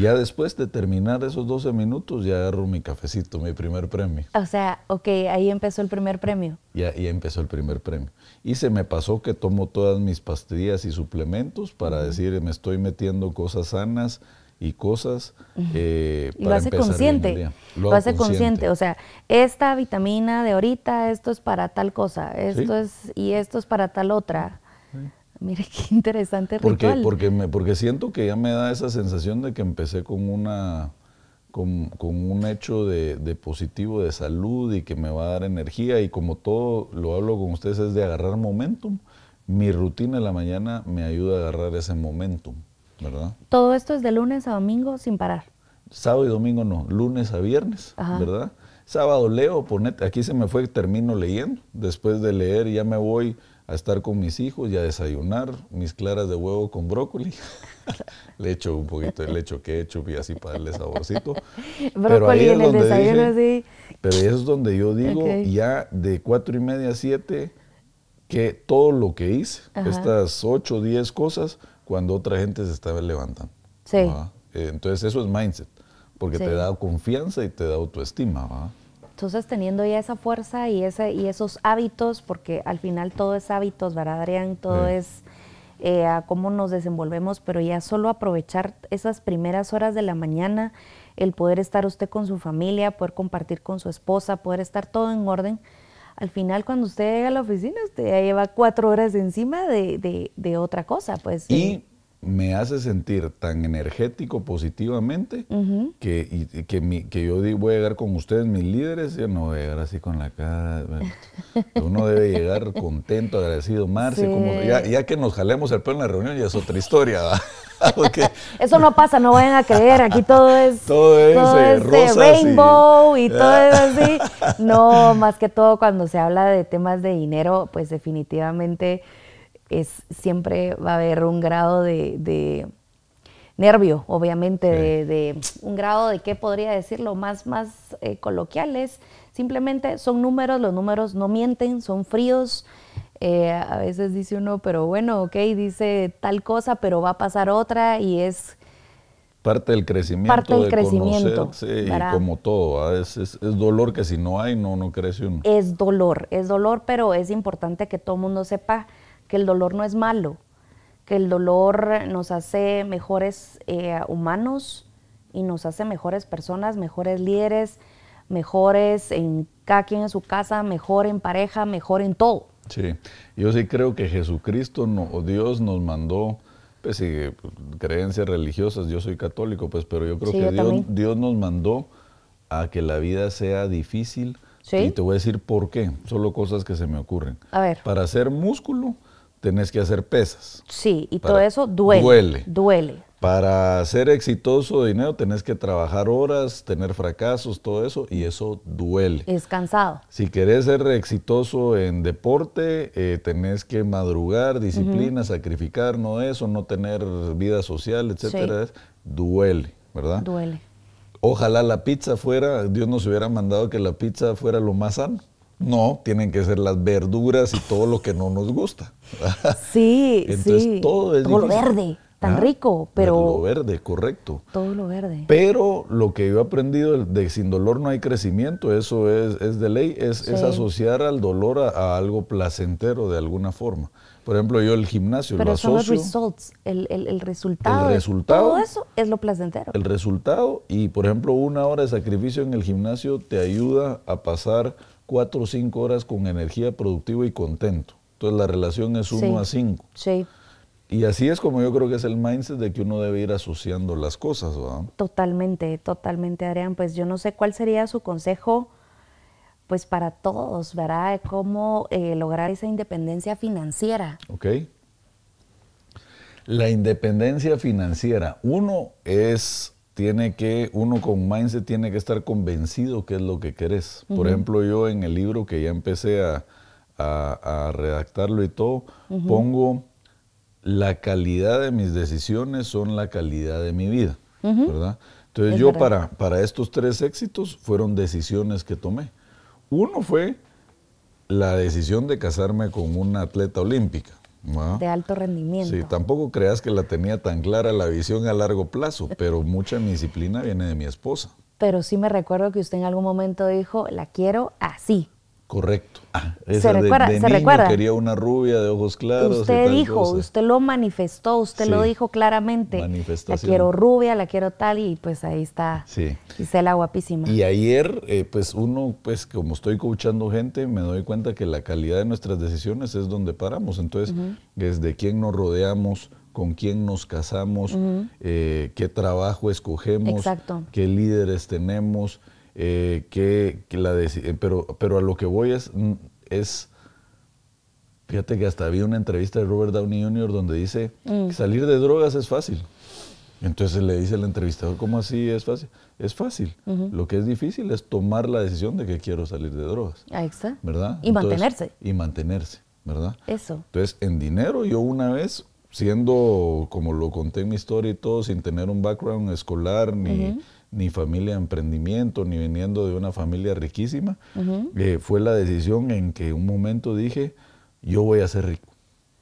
ya después de terminar esos 12 minutos, ya agarro mi cafecito, mi primer premio. O sea, ok, ahí empezó el primer premio. Ya, ya empezó el primer premio. Y se me pasó que tomo todas mis pastillas y suplementos para decir, me estoy metiendo cosas sanas y cosas eh, lo hace consciente Lo, hace consciente. o sea esta vitamina de ahorita esto es para tal cosa esto es y esto es para tal otra Mire qué interesante porque, ritual. Porque, porque siento que ya me da esa sensación de que empecé con una con, un hecho de, positivo, de salud y que me va a dar energía y como todo lo hablo con ustedes es de agarrar momentum. Mi rutina en la mañana me ayuda a agarrar ese momentum, ¿verdad? Todo esto es de lunes a domingo sin parar. Sábado y domingo no, lunes a viernes, ¿verdad? Sábado leo, ponete, aquí se me fue, termino leyendo. Después de leer ya me voy a estar con mis hijos y a desayunar mis claras de huevo con brócoli. le echo un poquito de lecho hecho y así para darle saborcito. pero en es desayuno, Pero eso es donde yo digo, ya de cuatro y media a siete, que todo lo que hice, estas ocho o diez cosas, cuando otra gente se está levantando. Eh, entonces eso es mindset, porque te da confianza y te da autoestima, ¿va? Entonces, teniendo ya esa fuerza y, ese, y esos hábitos, porque al final todo es hábitos, ¿verdad, Adrián? Todo es eh, a cómo nos desenvolvemos, pero ya solo aprovechar esas primeras horas de la mañana, el poder estar usted con su familia, poder compartir con su esposa, poder estar todo en orden. Al final, cuando usted llega a la oficina, usted ya lleva cuatro horas encima de, de, de otra cosa, pues me hace sentir tan energético positivamente que, que, yo voy a llegar con ustedes, mis líderes, yo no voy a llegar así con la cara. Uno debe llegar contento, agradecido. Marcia. ya, que nos jalemos el pelo en la reunión ya es otra historia. Eso no pasa, no vayan a creer. Aquí todo es, todo es, eh, eh, rainbow y, todo es así. No, más que todo cuando se habla de temas de dinero, pues definitivamente es, siempre va a haber un grado de, nervio, obviamente, de, un grado de qué podría decirlo más, más eh, coloquiales. Simplemente son números, los números no mienten, son fríos. Eh, a veces dice uno, pero bueno, ok, dice tal cosa, pero va a pasar otra y es... Parte del crecimiento. Parte del crecimiento. y como todo, ¿ah? es, dolor que si no hay, no, no crece uno. Es dolor, es dolor, pero es importante que todo el mundo sepa que el dolor no es malo, que el dolor nos hace mejores eh, humanos y nos hace mejores personas, mejores líderes, mejores en cada quien en su casa, mejor en pareja, mejor en todo. Sí, yo sí creo que Jesucristo o Dios nos mandó, pues sí, eh, creencias religiosas, yo soy católico, pues, pero yo creo que Dios, Dios, nos mandó a que la vida sea difícil. ¿Sí? Y te voy a decir por qué, solo cosas que se me ocurren. A ver. Para hacer músculo, tenés que hacer pesas. Sí, y todo eso duele. Duele. Duele. Para ser exitoso de dinero tenés que trabajar horas, tener fracasos, todo eso, y eso duele. Es cansado. Si querés ser exitoso en deporte, eh, tenés que madrugar, disciplina, sacrificar, no eso, no tener vida social, etcétera. Duele, ¿verdad? Duele. Ojalá la pizza fuera, Dios nos hubiera mandado que la pizza fuera lo más sano. No, tienen que ser las verduras y todo lo que no nos gusta. Sí, Entonces, sí. Todo, es verde, tan ah, rico, pero... Todo lo verde, correcto. Todo lo verde. Pero lo que yo he aprendido de sin dolor no hay crecimiento, eso es, es de ley, es, asociar al dolor a, algo placentero de alguna forma. Por ejemplo, yo el gimnasio lo asocio... los el, el, resultado. El resultado. Todo eso es lo placentero. El resultado y, por ejemplo, una hora de sacrificio en el gimnasio te ayuda a pasar cuatro o cinco horas con energía productiva y contento. Entonces la relación es uno a cinco. Sí. Y así es como yo creo que es el mindset de que uno debe ir asociando las cosas, ¿verdad? Totalmente, totalmente, Adrián. Pues yo no sé cuál sería su consejo, pues para todos, ¿verdad? Cómo eh, lograr esa independencia financiera. Ok. La independencia financiera, uno es tiene que, uno con mindset tiene que estar convencido que es lo que querés. Por ejemplo, yo en el libro que ya empecé a, redactarlo y todo, pongo la calidad de mis decisiones son la calidad de mi vida, ¿verdad? Entonces yo para, para, estos tres éxitos fueron decisiones que tomé. Uno fue la decisión de casarme con una atleta olímpica. Ah. de alto rendimiento. Sí, tampoco creas que la tenía tan clara la visión a largo plazo, pero mucha disciplina viene de mi esposa. Pero sí me recuerdo que usted en algún momento dijo, la quiero así. Correcto. Ah, esa de, se Quería una rubia de ojos claros. Usted dijo, usted lo manifestó, usted lo dijo claramente. La quiero rubia, la quiero tal y pues ahí está. Sí. la guapísima. Y ayer, eh, pues uno, pues como estoy coachando gente, me doy cuenta que la calidad de nuestras decisiones es donde paramos. Entonces, desde quién nos rodeamos, con quién nos casamos, eh, qué trabajo escogemos, qué líderes tenemos. Eh, que, la eh, pero, pero a lo que voy es, mm, es, fíjate que hasta había una entrevista de Robert Downey Jr. donde dice mm. salir de drogas es fácil. Entonces le dice el entrevistador, ¿cómo así es fácil? Es fácil. Lo que es difícil es tomar la decisión de que quiero salir de drogas. Ahí está. ¿Verdad? Y mantenerse. Y mantenerse, ¿verdad? Eso. Entonces, en dinero, yo una vez, siendo, como lo conté en mi historia y todo, sin tener un background escolar ni ni familia de emprendimiento, ni viniendo de una familia riquísima. Eh, fue la decisión en que un momento dije, yo voy a ser rico.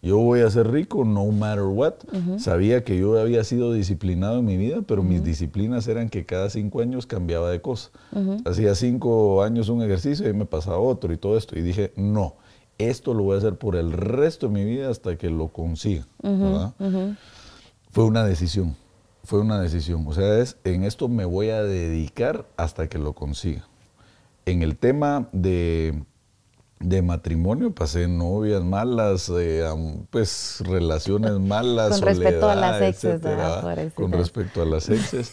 Yo voy a ser rico no matter what. Sabía que yo había sido disciplinado en mi vida, pero mis disciplinas eran que cada cinco años cambiaba de cosa. Hacía cinco años un ejercicio y me pasaba otro y todo esto. Y dije, no, esto lo voy a hacer por el resto de mi vida hasta que lo consiga. Fue una decisión fue una decisión. O sea, es en esto me voy a dedicar hasta que lo consiga. En el tema de de matrimonio pasé novias malas, eh, pues relaciones malas, con respecto a las exes, ¿verdad? con respecto a las exes,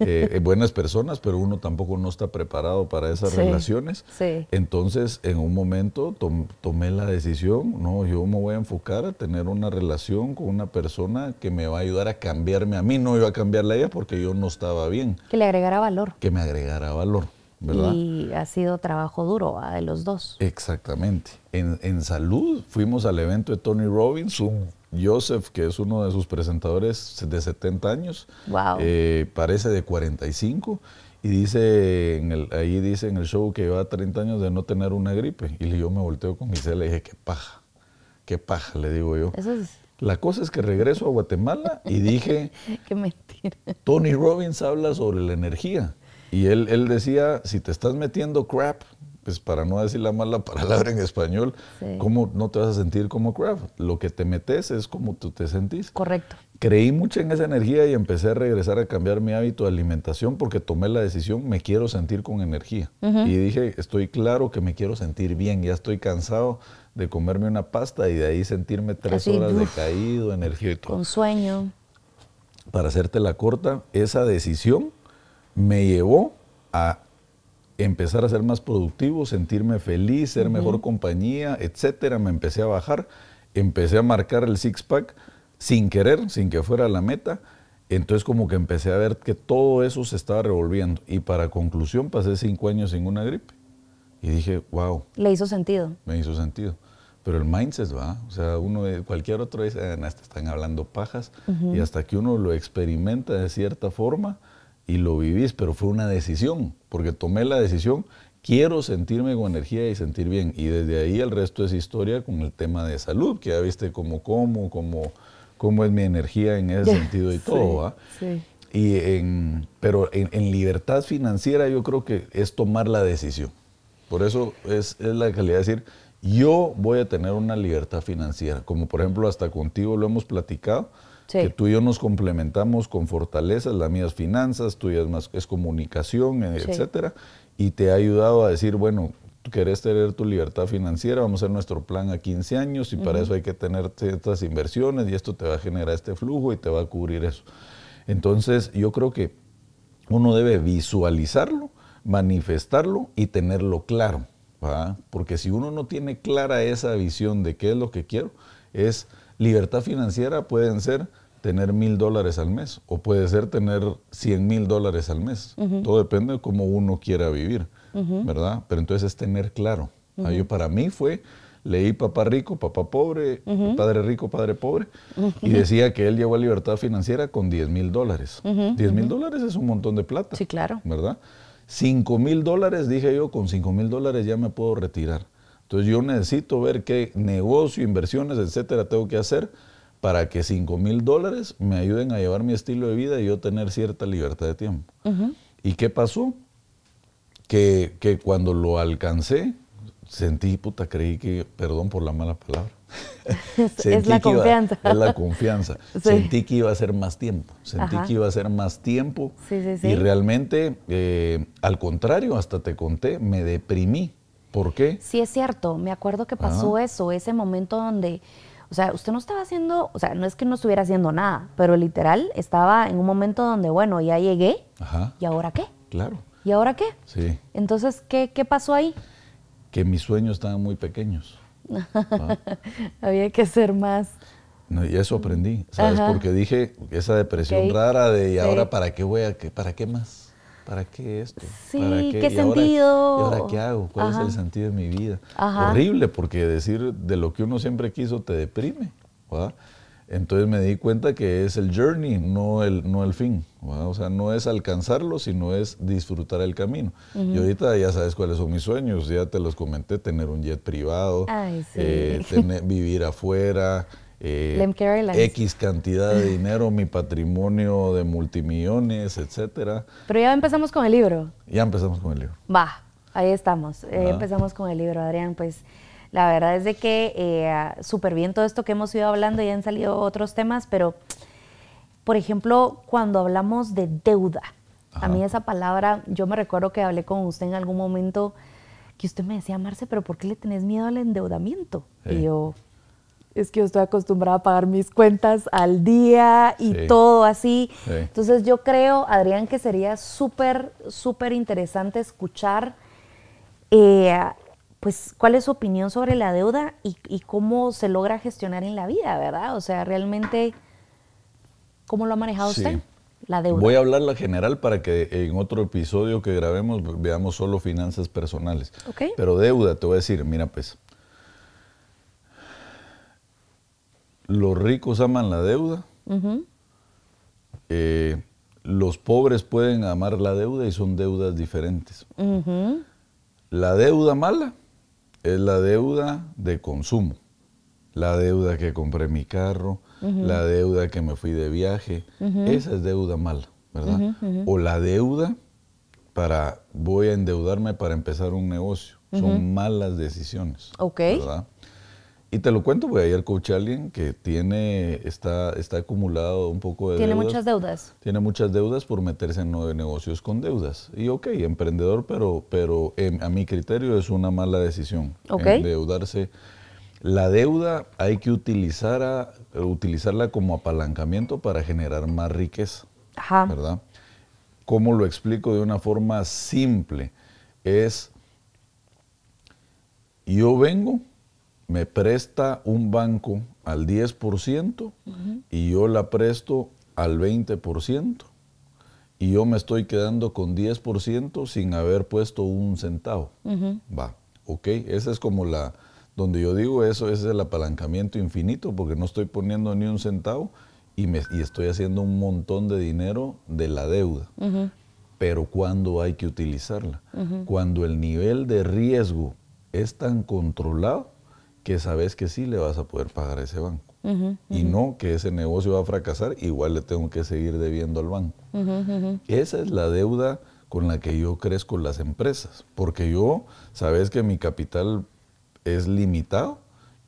eh, eh, buenas personas, pero uno tampoco no está preparado para esas relaciones. Sí. Entonces, en un momento tomé la decisión, no, yo me voy a enfocar a tener una relación con una persona que me va a ayudar a cambiarme a mí, no iba a cambiarla a ella porque yo no estaba bien. Que le agregara valor. Que me agregara valor. Y ha sido trabajo duro de los dos. Exactamente. En, en, salud fuimos al evento de Tony Robbins, Joseph, que es uno de sus presentadores de 70 años, wow. Eh, parece de 45. Y dice, en ahí dice en el show que lleva 30 años de no tener una gripe. Y yo me volteo con Gisela y dije, qué paja, qué paja, le digo yo. La cosa es que regreso a Guatemala y dije, qué mentira. Tony Robbins habla sobre la energía. Y él, él decía, si te estás metiendo crap, pues para no decir la mala palabra en español, ¿cómo no te vas a sentir como crap? Lo que te metes es como tú te sentís. Correcto. Creí mucho en esa energía y empecé a regresar a cambiar mi hábito de alimentación porque tomé la decisión, me quiero sentir con energía. Y dije, estoy claro que me quiero sentir bien, ya estoy cansado de comerme una pasta y de ahí sentirme tres de caído, energía y todo. Con sueño. Para hacerte la corta, esa decisión me llevó a empezar a ser más productivo, sentirme feliz, ser mejor compañía, etcétera. Me empecé a bajar, empecé a marcar el six-pack sin querer, sin que fuera la meta. Entonces como que empecé a ver que todo eso se estaba revolviendo. Y para conclusión pasé cinco años sin una gripe. Y dije, wow. Le hizo sentido. Me hizo sentido. Pero el mindset va, o sea, uno eh, cualquier otro dice, ah, están hablando pajas, y hasta que uno lo experimenta de cierta forma, y lo vivís, pero fue una decisión, porque tomé la decisión, quiero sentirme con energía y sentir bien. Y desde ahí el resto es historia con el tema de salud, que ya viste cómo como, cómo, cómo es mi energía en ese sentido y todo. Y en, pero en, libertad financiera yo creo que es tomar la decisión. Por eso es, es la calidad de decir, yo voy a tener una libertad financiera. Como por ejemplo hasta contigo lo hemos platicado que tú y yo nos complementamos con fortalezas, las mías finanzas, tuya es, más, es comunicación, etc. Eh, etcétera. Y te ha ayudado a decir, bueno, querés tener tu libertad financiera, vamos a hacer nuestro plan a 15 años y para eso hay que tener ciertas inversiones y esto te va a generar este flujo y te va a cubrir eso. Entonces, yo creo que uno debe visualizarlo, manifestarlo y tenerlo claro. Porque si uno no tiene clara esa visión de qué es lo que quiero, es Libertad financiera pueden ser tener mil dólares al mes o puede ser tener cien mil dólares al mes. Todo depende de cómo uno quiera vivir, ¿verdad? Pero entonces es tener claro. Ah, yo, para mí fue, leí papá rico, papá pobre, padre rico, padre pobre, y decía que él llegó a libertad financiera con diez mil dólares. Diez mil dólares es un montón de plata. Sí, claro. ¿Verdad? Cinco mil dólares, dije yo, con cinco mil dólares ya me puedo retirar. Entonces yo necesito ver qué negocio, inversiones, etcétera, tengo que hacer para que 5 mil dólares me ayuden a llevar mi estilo de vida y yo tener cierta libertad de tiempo. ¿Y qué pasó? Que, que, cuando lo alcancé, sentí, puta, creí que, perdón por la mala palabra. es, la confianza. es la confianza. Sentí que iba a ser más tiempo. Sentí que iba a ser más tiempo. y realmente, eh, al contrario, hasta te conté, me deprimí ¿Por qué? Sí, es cierto. Me acuerdo que pasó ah. eso, ese momento donde, o sea, usted no estaba haciendo, o sea, no es que no estuviera haciendo nada, pero literal estaba en un momento donde, bueno, ya llegué, Ajá. ¿y ahora qué? Claro. ¿Y ahora qué? Sí. Entonces, ¿qué, pasó ahí? Que mis sueños estaban muy pequeños. Había que ser más. y eso aprendí, ¿sabes? Porque dije, esa depresión rara de, ¿y ahora para qué voy a, para qué más? ¿para qué esto? Sí, ¿Para qué, sentido? Ahora, ¿Y ahora qué hago? ¿Cuál es el sentido de mi vida? Horrible, porque decir de lo que uno siempre quiso te deprime, Entonces me di cuenta que es el journey, no el, no el fin. O sea, no es alcanzarlo, sino es disfrutar el camino. Y ahorita ya sabes cuáles son mis sueños, ya te los comenté, tener un jet privado, eh, vivir afuera, eh, X cantidad de dinero, mi patrimonio de multimillones, etcétera. Pero ya empezamos con el libro. Ya empezamos con el libro. Va, ahí estamos. Eh, empezamos con el libro, Adrián. Pues la verdad es de que eh, súper bien todo esto que hemos ido hablando y han salido otros temas, pero por ejemplo, cuando hablamos de deuda, a mí esa palabra, yo me recuerdo que hablé con usted en algún momento que usted me decía, Marce, pero ¿por qué le tenés miedo al endeudamiento? Y yo, es que yo estoy acostumbrada a pagar mis cuentas al día y todo así. Entonces yo creo, Adrián, que sería súper, súper interesante escuchar eh, pues cuál es su opinión sobre la deuda y, cómo se logra gestionar en la vida, ¿verdad? O sea, realmente, ¿cómo lo ha manejado usted? La deuda. Voy a hablar la general para que en otro episodio que grabemos veamos solo finanzas personales. Pero deuda, te voy a decir, mira pues, los ricos aman la deuda, eh, los pobres pueden amar la deuda y son deudas diferentes. La deuda mala es la deuda de consumo, la deuda que compré mi carro, la deuda que me fui de viaje, esa es deuda mala, ¿verdad? O la deuda para, voy a endeudarme para empezar un negocio, son malas decisiones. Ok. ¿verdad? Y te lo cuento, porque ayer coaché a alguien que tiene, está, está acumulado un poco de Tiene muchas deudas. Tiene muchas deudas por meterse en nueve negocios con deudas. Y ok, emprendedor, pero, pero em, a mi criterio es una mala decisión Ok. endeudarse. La deuda hay que utilizar utilizarla como apalancamiento para generar más riqueza. Ajá. ¿Verdad? ¿Cómo lo explico de una forma simple? Es, yo vengo me presta un banco al 10% y yo la presto al 20% y yo me estoy quedando con 10% sin haber puesto un centavo. Va, ok, esa es como la, donde yo digo eso, ese es el apalancamiento infinito porque no estoy poniendo ni un centavo y, me, estoy haciendo un montón de dinero de la deuda. Pero cuando hay que utilizarla, cuando el nivel de riesgo es tan controlado que sabes que sí le vas a poder pagar a ese banco. Y no que ese negocio va a fracasar, igual le tengo que seguir debiendo al banco. Esa es la deuda con la que yo crezco las empresas, porque yo sabes que mi capital es limitado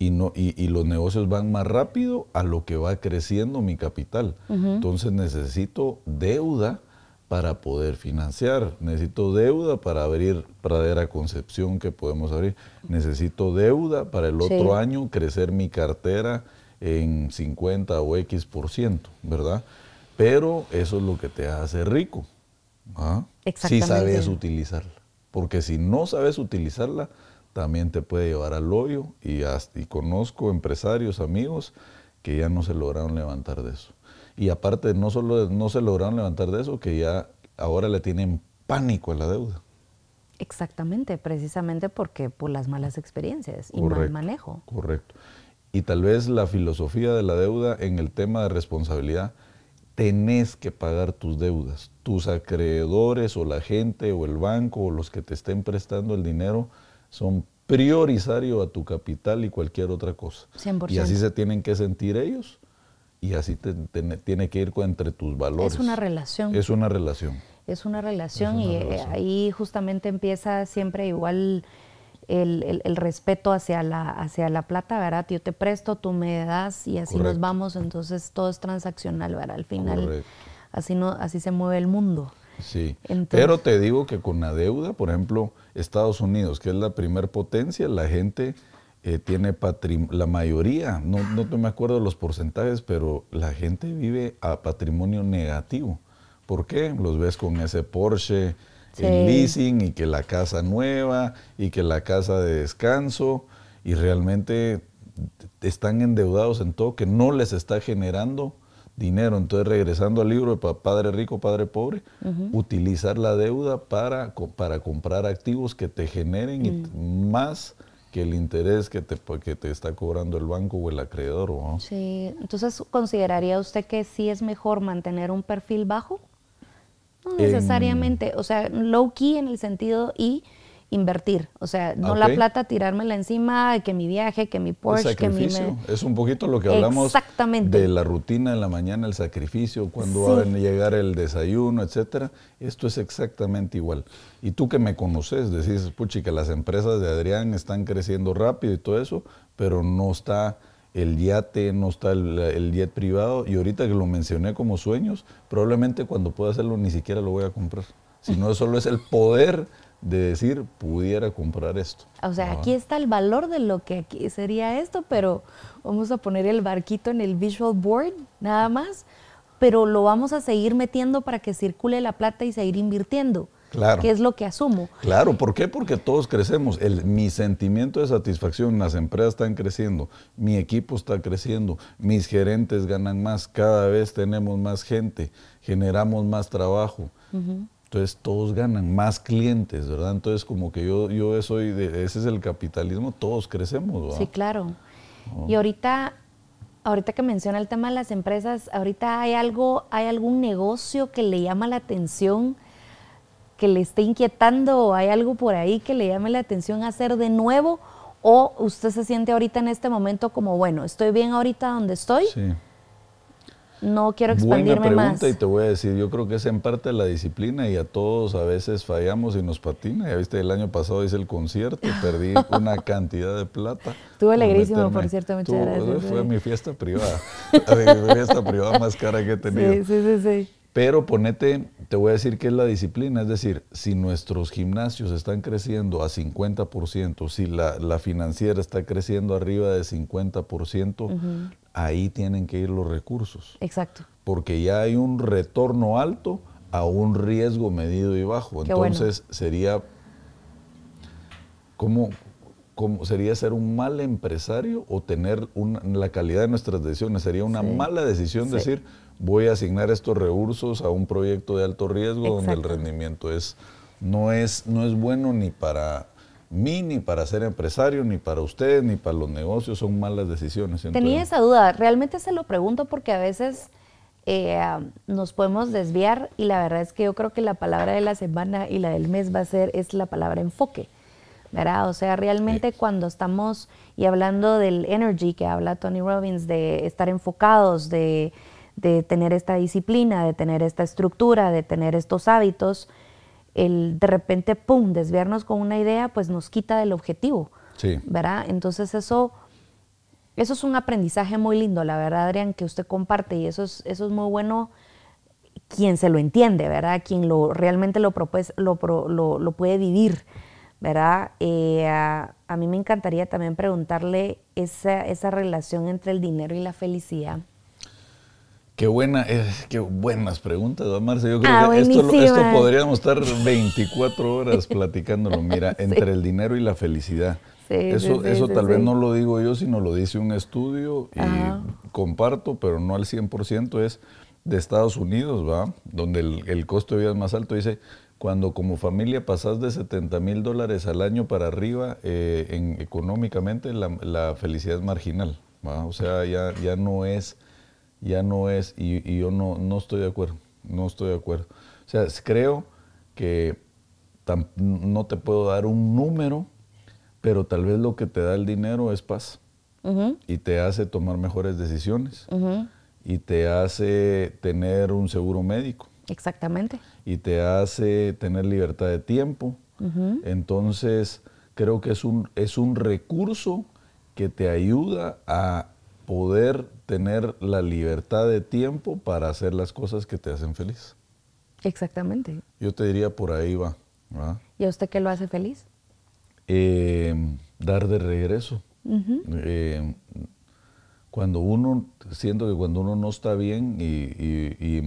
y, no, y los negocios van más rápido a lo que va creciendo mi capital. Entonces necesito deuda para poder financiar. Necesito deuda para abrir Pradera Concepción que podemos abrir. Necesito deuda para el otro año crecer mi cartera en 50 o X por ciento, ¿verdad? Pero eso es lo que te hace rico. ¿ah? Si sabes utilizarla. Porque si no sabes utilizarla, también te puede llevar al hoyo. Y, y conozco empresarios, amigos, que ya no se lograron levantar de eso. Y aparte, no solo no se lograron levantar de eso, que ya ahora le tienen pánico a la deuda. Exactamente, precisamente porque por las malas experiencias y mal manejo. Correcto. Y tal vez la filosofía de la deuda en el tema de responsabilidad, tenés que pagar tus deudas. Tus acreedores o la gente o el banco o los que te estén prestando el dinero son priorizario a tu capital y cualquier otra cosa. 100%. Y así se tienen que sentir ellos y así tiene que ir entre tus valores. Es una relación. Es una relación. Es una relación y eh, ahí justamente empieza siempre igual el, respeto hacia la, hacia la plata, ¿verdad? Yo te presto, tú me das y así nos vamos, entonces todo es transaccional, ¿verdad? Al final así, no, así se mueve el mundo. Sí, pero te digo que con la deuda, por ejemplo, Estados Unidos, que es la primer potencia, la gente eh, tiene patrimonio, la mayoría, no, no me acuerdo los porcentajes, pero la gente vive a patrimonio negativo. ¿Por qué? Los ves con ese Porsche, en leasing y que la casa nueva y que la casa de descanso y realmente están endeudados en todo que no les está generando dinero. Entonces, regresando al libro de Padre Rico, Padre Pobre, utilizar la deuda para, para comprar activos que te generen mm. más que el interés que te, pues, que te está cobrando el banco o el acreedor. o Sí, entonces consideraría usted que sí es mejor mantener un perfil bajo? No necesariamente, o sea, low key en el sentido y invertir. O sea, no la plata tirármela encima, que mi viaje, que mi Porsche, que mi... Es un poquito lo que hablamos Exactamente. de la rutina en la mañana, el sacrificio, cuando va a llegar el desayuno, etcétera. Esto es exactamente igual. Y tú que me conoces, decís, puchi, que las empresas de Adrián están creciendo rápido y todo eso, pero no está el yate, no está el, el, privado. Y ahorita que lo mencioné como sueños, probablemente cuando pueda hacerlo ni siquiera lo voy a comprar. Si no solo es el poder de decir, pudiera comprar esto. O sea, aquí está el valor de lo que aquí sería esto, pero vamos a poner el barquito en el visual board, nada más, pero lo vamos a seguir metiendo para que circule la plata y seguir invirtiendo. Claro. Que es lo que asumo. Claro, ¿por qué? Porque todos crecemos. El, mi sentimiento de satisfacción, las empresas están creciendo, mi equipo está creciendo, mis gerentes ganan más, cada vez tenemos más gente, generamos más trabajo. Entonces todos ganan, más clientes, ¿verdad? Entonces como que yo, yo soy, de, ese es el capitalismo, todos crecemos, ¿verdad? Sí, claro. Y ahorita, ahorita que menciona el tema de las empresas, ahorita hay algo, hay algún negocio que le llama la atención, que le esté inquietando, hay algo por ahí que le llame la atención hacer de nuevo, o usted se siente ahorita en este momento como, bueno, estoy bien ahorita donde estoy. Sí no quiero expandirme Buena pregunta y te voy a decir, yo creo que es en parte la disciplina y a todos a veces fallamos y nos patina. Ya viste, el año pasado hice el concierto, perdí una cantidad de plata. Estuve alegrísimo, por cierto, muchas gracias. Eh, fue mi fiesta privada, mi fiesta privada más cara que he tenido. Sí, sí, sí, Pero ponete, te voy a decir que es la disciplina, es decir, si nuestros gimnasios están creciendo a 50%, si la, financiera está creciendo arriba de 50%, ahí tienen que ir los recursos. Exacto. Porque ya hay un retorno alto a un riesgo medido y bajo. Entonces sería como, sería ser un mal empresario o tener la calidad de nuestras decisiones. Sería una mala decisión decir voy a asignar estos recursos a un proyecto de alto riesgo donde el rendimiento es no es no es bueno ni para mí, ni para ser empresario, ni para ustedes, ni para los negocios, son malas decisiones. Tenía esa duda, realmente se lo pregunto porque a veces eh, nos podemos desviar y la verdad es que yo creo que la palabra de la semana y la del mes va a ser, es la palabra enfoque. O sea, realmente cuando estamos, y hablando del energy que habla Tony Robbins, de estar enfocados, de, de tener esta disciplina, de tener esta estructura, de tener estos hábitos, el de repente, ¡pum!, desviarnos con una idea, pues nos quita del objetivo. Sí. ¿Verdad? Entonces eso, eso es un aprendizaje muy lindo, la verdad, Adrián, que usted comparte y eso es, eso es muy bueno quien se lo entiende, ¿verdad? Quien lo, realmente lo, lo, puede vivir, ¿verdad? Eh, a, mí me encantaría también preguntarle esa, esa relación entre el dinero y la felicidad. Qué, buena, eh, qué buenas preguntas, Marce. Yo creo ah, que esto, podríamos estar 24 horas platicándolo. Mira, entre el dinero y la felicidad. eso eso tal vez no lo digo yo, sino lo dice un estudio y comparto, pero no al 100%, es de Estados Unidos, ¿va? Donde el, costo de vida es más alto. Dice, cuando como familia pasas de 70 mil dólares al año para arriba, eh, económicamente la, la, felicidad es marginal, ¿va? O sea, ya, ya no es ya no es, y, yo no, no estoy de acuerdo, no estoy de acuerdo. O sea, creo que no te puedo dar un número, pero tal vez lo que te da el dinero es paz y te hace tomar mejores decisiones y te hace tener un seguro médico. Exactamente. Y te hace tener libertad de tiempo. Entonces, creo que es un, es un recurso que te ayuda a poder tener la libertad de tiempo para hacer las cosas que te hacen feliz. Exactamente. Yo te diría por ahí va. ¿Y a usted qué lo hace feliz? Eh, dar de regreso. Eh, cuando uno, siento que cuando uno no está bien, y,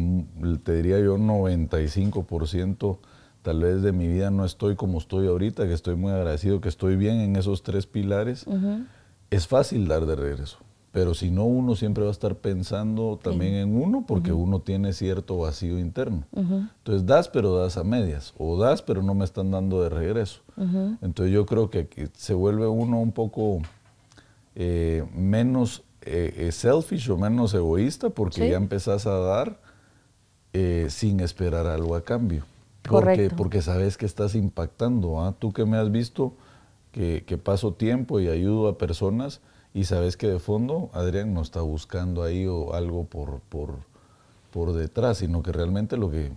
te diría yo 95% tal vez de mi vida no estoy como estoy ahorita, que estoy muy agradecido, que estoy bien en esos tres pilares, es fácil dar de regreso. Pero si no, uno siempre va a estar pensando también en uno porque uno tiene cierto vacío interno. Entonces das, pero das a medias. O das, pero no me están dando de regreso. Entonces yo creo que se vuelve uno un poco eh, menos eh, eh, selfish o menos egoísta porque ya empezás a dar sin esperar algo a cambio. Porque, porque sabes que estás impactando. ¿ah? Tú que me has visto que, que paso tiempo y ayudo a personas y sabes que de fondo Adrián no está buscando ahí o algo por, por, por detrás, sino que realmente lo que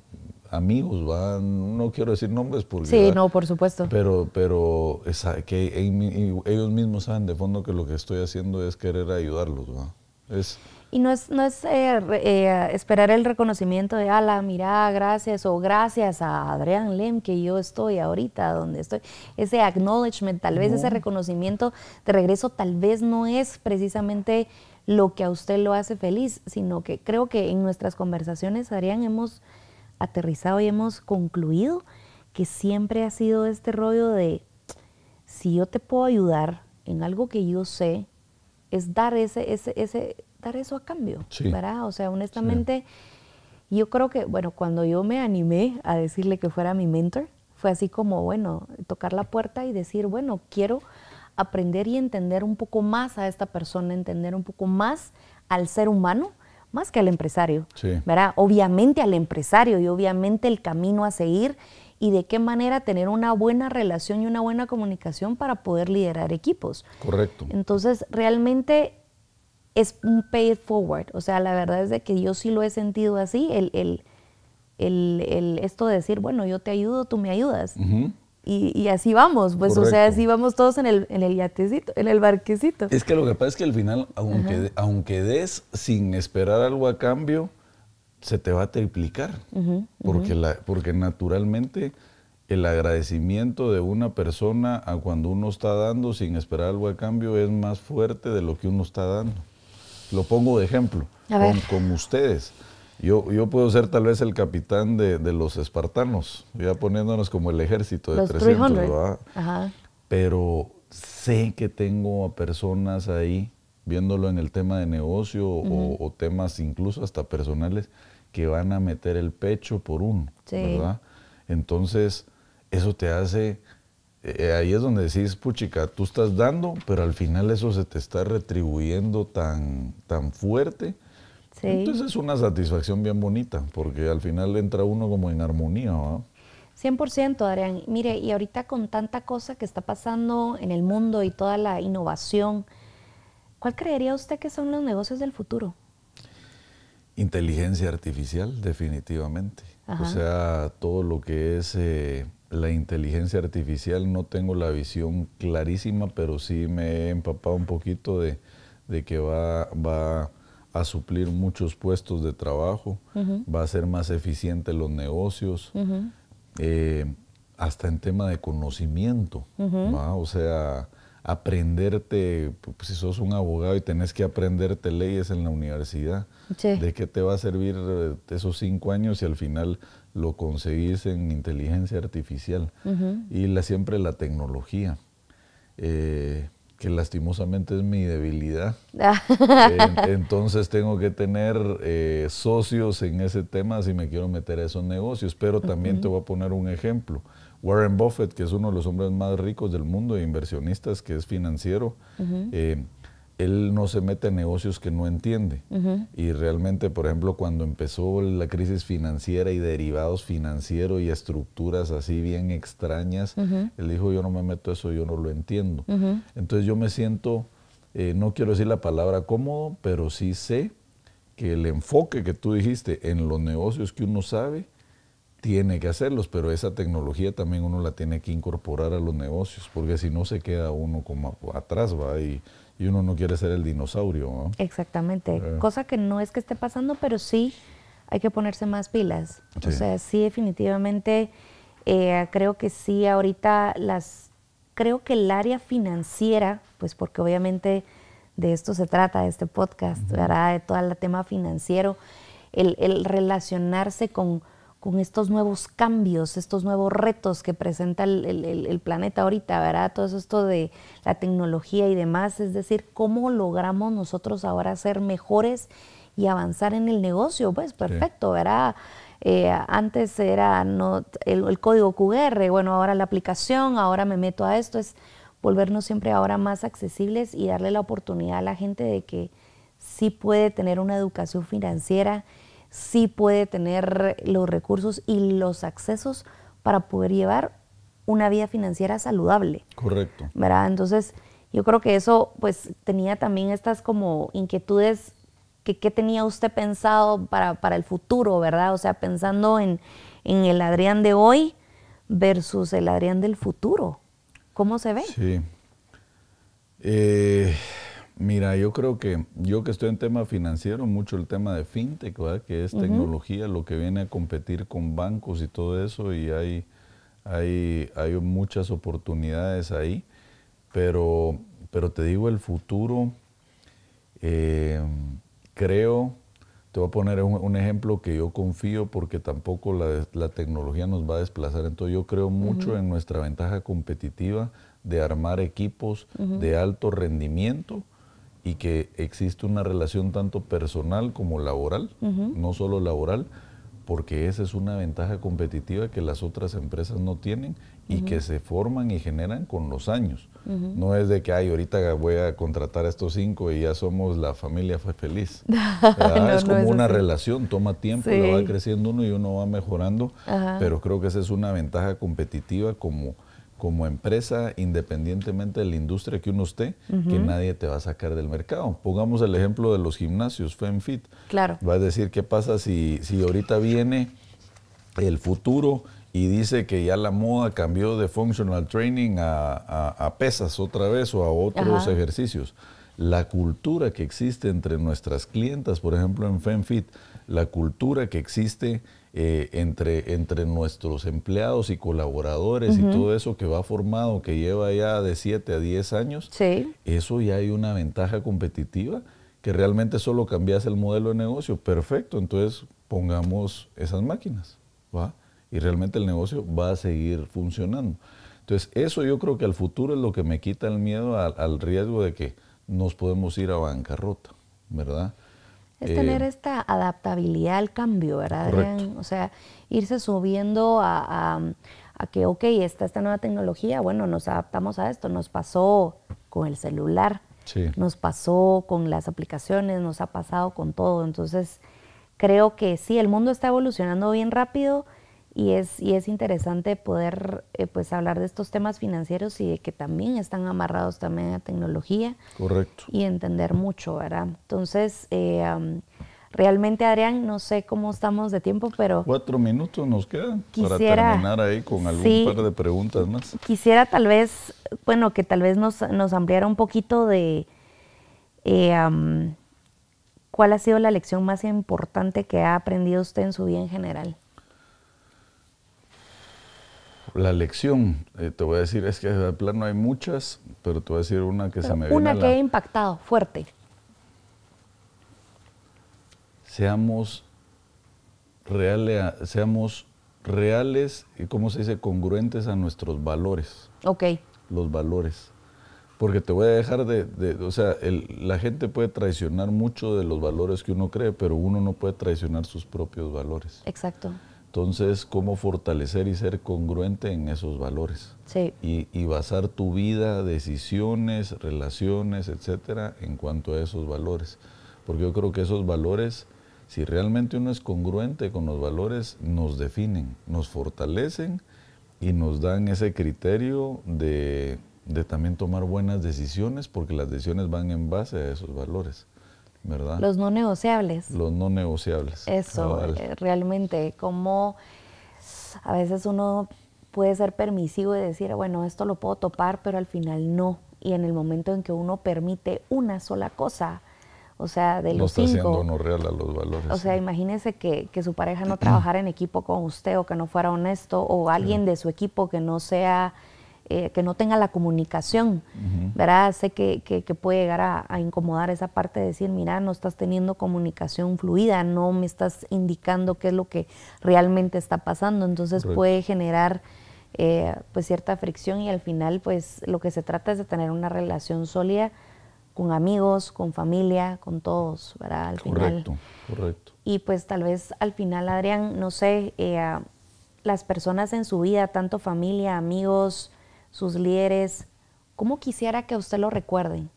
amigos van, no quiero decir nombres porque... Sí, no, por supuesto. Pero, pero que ellos mismos saben de fondo que lo que estoy haciendo es querer ayudarlos, ¿va? Es, y no es, no es eh, eh, esperar el reconocimiento de, ala, mira, gracias, o gracias a Adrián Lem que yo estoy ahorita donde estoy. Ese acknowledgement, tal vez ese reconocimiento de regreso, tal vez no es precisamente lo que a usted lo hace feliz, sino que creo que en nuestras conversaciones, Adrián, hemos aterrizado y hemos concluido que siempre ha sido este rollo de, si yo te puedo ayudar en algo que yo sé, es dar ese, ese, ese eso a cambio, ¿verdad? O sea, honestamente, yo creo que, bueno, cuando yo me animé a decirle que fuera mi mentor, fue así como, bueno, tocar la puerta y decir, bueno, quiero aprender y entender un poco más a esta persona, entender un poco más al ser humano, más que al empresario, ¿verdad? Obviamente al empresario y obviamente el camino a seguir y de qué manera tener una buena relación y una buena comunicación para poder liderar equipos. Correcto. Entonces, realmente es un pay it forward. O sea, la verdad es de que yo sí lo he sentido así, el, el, el, esto de decir, bueno, yo te ayudo, tú me ayudas. y, y, así vamos, pues, o sea, así vamos todos en el, el yatecito, en el barquecito. Es que lo que pasa es que al final, aunque, aunque des sin esperar algo a cambio, se te va a triplicar. porque, la, porque naturalmente el agradecimiento de una persona a cuando uno está dando sin esperar algo a cambio es más fuerte de lo que uno está dando lo pongo de ejemplo, con, ustedes. Yo, yo puedo ser tal vez el capitán de, los espartanos, ya poniéndonos como el ejército de 300, Pero sé que tengo a personas ahí, viéndolo en el tema de negocio o, temas incluso hasta personales, que van a meter el pecho por uno, ¿verdad? Entonces, eso te hace eh, ahí es donde decís, puchica, tú estás dando, pero al final eso se te está retribuyendo tan, tan fuerte. Entonces es una satisfacción bien bonita, porque al final entra uno como en armonía. 100%, Adrián. Mire, y ahorita con tanta cosa que está pasando en el mundo y toda la innovación, ¿cuál creería usted que son los negocios del futuro? Inteligencia artificial, definitivamente. O sea, todo lo que es eh, la inteligencia artificial no tengo la visión clarísima, pero sí me he empapado un poquito de, que va, a suplir muchos puestos de trabajo, va a ser más eficiente los negocios, eh, hasta en tema de conocimiento, o sea, aprenderte, pues, si sos un abogado y tenés que aprenderte leyes en la universidad, ¿de qué te va a servir eh, esos cinco años si al final lo conseguís en inteligencia artificial? Y la, siempre la tecnología, eh, que lastimosamente es mi debilidad. entonces tengo que tener eh, socios en ese tema si me quiero meter a esos negocios, pero también te voy a poner un ejemplo Warren Buffett, que es uno de los hombres más ricos del mundo, de inversionistas, que es financiero, eh, él no se mete en negocios que no entiende. Y realmente, por ejemplo, cuando empezó la crisis financiera y derivados financieros y estructuras así bien extrañas, él dijo, yo no me meto eso, yo no lo entiendo. Entonces yo me siento, eh, no quiero decir la palabra cómodo, pero sí sé que el enfoque que tú dijiste en los negocios que uno sabe, tiene que hacerlos, pero esa tecnología también uno la tiene que incorporar a los negocios, porque si no se queda uno como atrás, va, y, uno no quiere ser el dinosaurio. Exactamente, eh. cosa que no es que esté pasando, pero sí hay que ponerse más pilas. O sea, sí, definitivamente, eh, creo que sí, ahorita las, creo que el área financiera, pues porque obviamente de esto se trata, de este podcast, De todo el tema financiero, el relacionarse con con estos nuevos cambios, estos nuevos retos que presenta el, planeta ahorita, ¿verdad? Todo esto de la tecnología y demás, es decir, cómo logramos nosotros ahora ser mejores y avanzar en el negocio, pues perfecto, ¿verdad? Eh, antes era no, el, el, código QR, bueno, ahora la aplicación, ahora me meto a esto, es volvernos siempre ahora más accesibles y darle la oportunidad a la gente de que sí puede tener una educación financiera sí puede tener los recursos y los accesos para poder llevar una vida financiera saludable. Correcto. ¿Verdad? Entonces, yo creo que eso, pues, tenía también estas como inquietudes que, tenía usted pensado para, el futuro, ¿verdad? O sea, pensando en, en el Adrián de hoy versus el Adrián del futuro. ¿Cómo se ve? Sí. Eh, Mira, yo creo que yo que estoy en tema financiero, mucho el tema de fintech, que es tecnología, lo que viene a competir con bancos y todo eso, y hay, hay, hay muchas oportunidades ahí, pero, pero te digo, el futuro, eh, creo, te voy a poner un, ejemplo que yo confío porque tampoco la, tecnología nos va a desplazar, entonces yo creo mucho en nuestra ventaja competitiva de armar equipos de alto rendimiento y que existe una relación tanto personal como laboral, no solo laboral, porque esa es una ventaja competitiva que las otras empresas no tienen y que se forman y generan con los años. No es de que, ay, ahorita voy a contratar a estos cinco y ya somos la familia fue feliz. es como una relación, toma tiempo, va creciendo uno y uno va mejorando, pero creo que esa es una ventaja competitiva como como empresa, independientemente de la industria que uno esté, que nadie te va a sacar del mercado. Pongamos el ejemplo de los gimnasios, FemFit. Claro. Va a decir, ¿qué pasa si, si ahorita viene el futuro y dice que ya la moda cambió de functional training a, pesas otra vez o a otros ejercicios? La cultura que existe entre nuestras clientas, por ejemplo en FemFit, la cultura que existe eh, entre, entre nuestros empleados y colaboradores y todo eso que va formado, que lleva ya de 7 a 10 años, eso ya hay una ventaja competitiva que realmente solo cambias el modelo de negocio. Perfecto, entonces pongamos esas máquinas, ¿va? Y realmente el negocio va a seguir funcionando. Entonces, eso yo creo que al futuro es lo que me quita el miedo al, al riesgo de que nos podemos ir a bancarrota, ¿verdad? Es eh, tener esta adaptabilidad al cambio, ¿verdad, Adrián? O sea, irse subiendo a, que, ok, está esta nueva tecnología, bueno, nos adaptamos a esto, nos pasó con el celular, nos pasó con las aplicaciones, nos ha pasado con todo. Entonces, creo que sí, el mundo está evolucionando bien rápido, y es, y es interesante poder eh, pues hablar de estos temas financieros y de que también están amarrados también a tecnología. Correcto. Y entender mucho, ¿verdad? Entonces, eh, realmente Adrián, no sé cómo estamos de tiempo, pero... Cuatro minutos nos quedan para terminar ahí con algún par de preguntas más. Quisiera tal vez, bueno, que tal vez nos, nos ampliara un poquito de... Eh, ¿Cuál ha sido la lección más importante que ha aprendido usted en su vida en general? la lección, eh, te voy a decir, es que de plano hay muchas, pero te voy a decir una que se me viene. Una que ha impactado fuerte. Seamos reales, seamos reales y, ¿cómo se dice?, congruentes a nuestros valores. Ok. Los valores. Porque te voy a dejar de, o sea, la gente puede traicionar mucho de los valores que uno cree, pero uno no puede traicionar sus propios valores. Exacto. Entonces, cómo fortalecer y ser congruente en esos valores. Sí. Y, basar tu vida, decisiones, relaciones, etcétera, en cuanto a esos valores. Porque yo creo que esos valores, si realmente uno es congruente con los valores, nos definen, nos fortalecen y nos dan ese criterio de también tomar buenas decisiones, porque las decisiones van en base a esos valores. Los no negociables. Los no negociables. Eso, eh, realmente, como a veces uno puede ser permisivo y decir, bueno, esto lo puedo topar, pero al final no. Y en el momento en que uno permite una sola cosa, o sea, de los no está cinco. honor real a los valores. O sea, imagínese que, que, su pareja no trabajara en equipo con usted o que no fuera honesto o alguien de su equipo que no sea eh, que no tenga la comunicación, ¿verdad? Sé que, que, puede llegar a, incomodar esa parte de decir, mira, no estás teniendo comunicación fluida, no me estás indicando qué es lo que realmente está pasando, entonces puede generar... Eh, pues cierta fricción y al final pues lo que se trata es de tener una relación sólida con amigos, con familia, con todos, ¿verdad? correcto, correcto. Y pues tal vez al final, Adrián, no sé, eh, las personas en su vida, tanto familia, amigos, sus líderes? ¿Cómo quisiera que usted lo recuerden?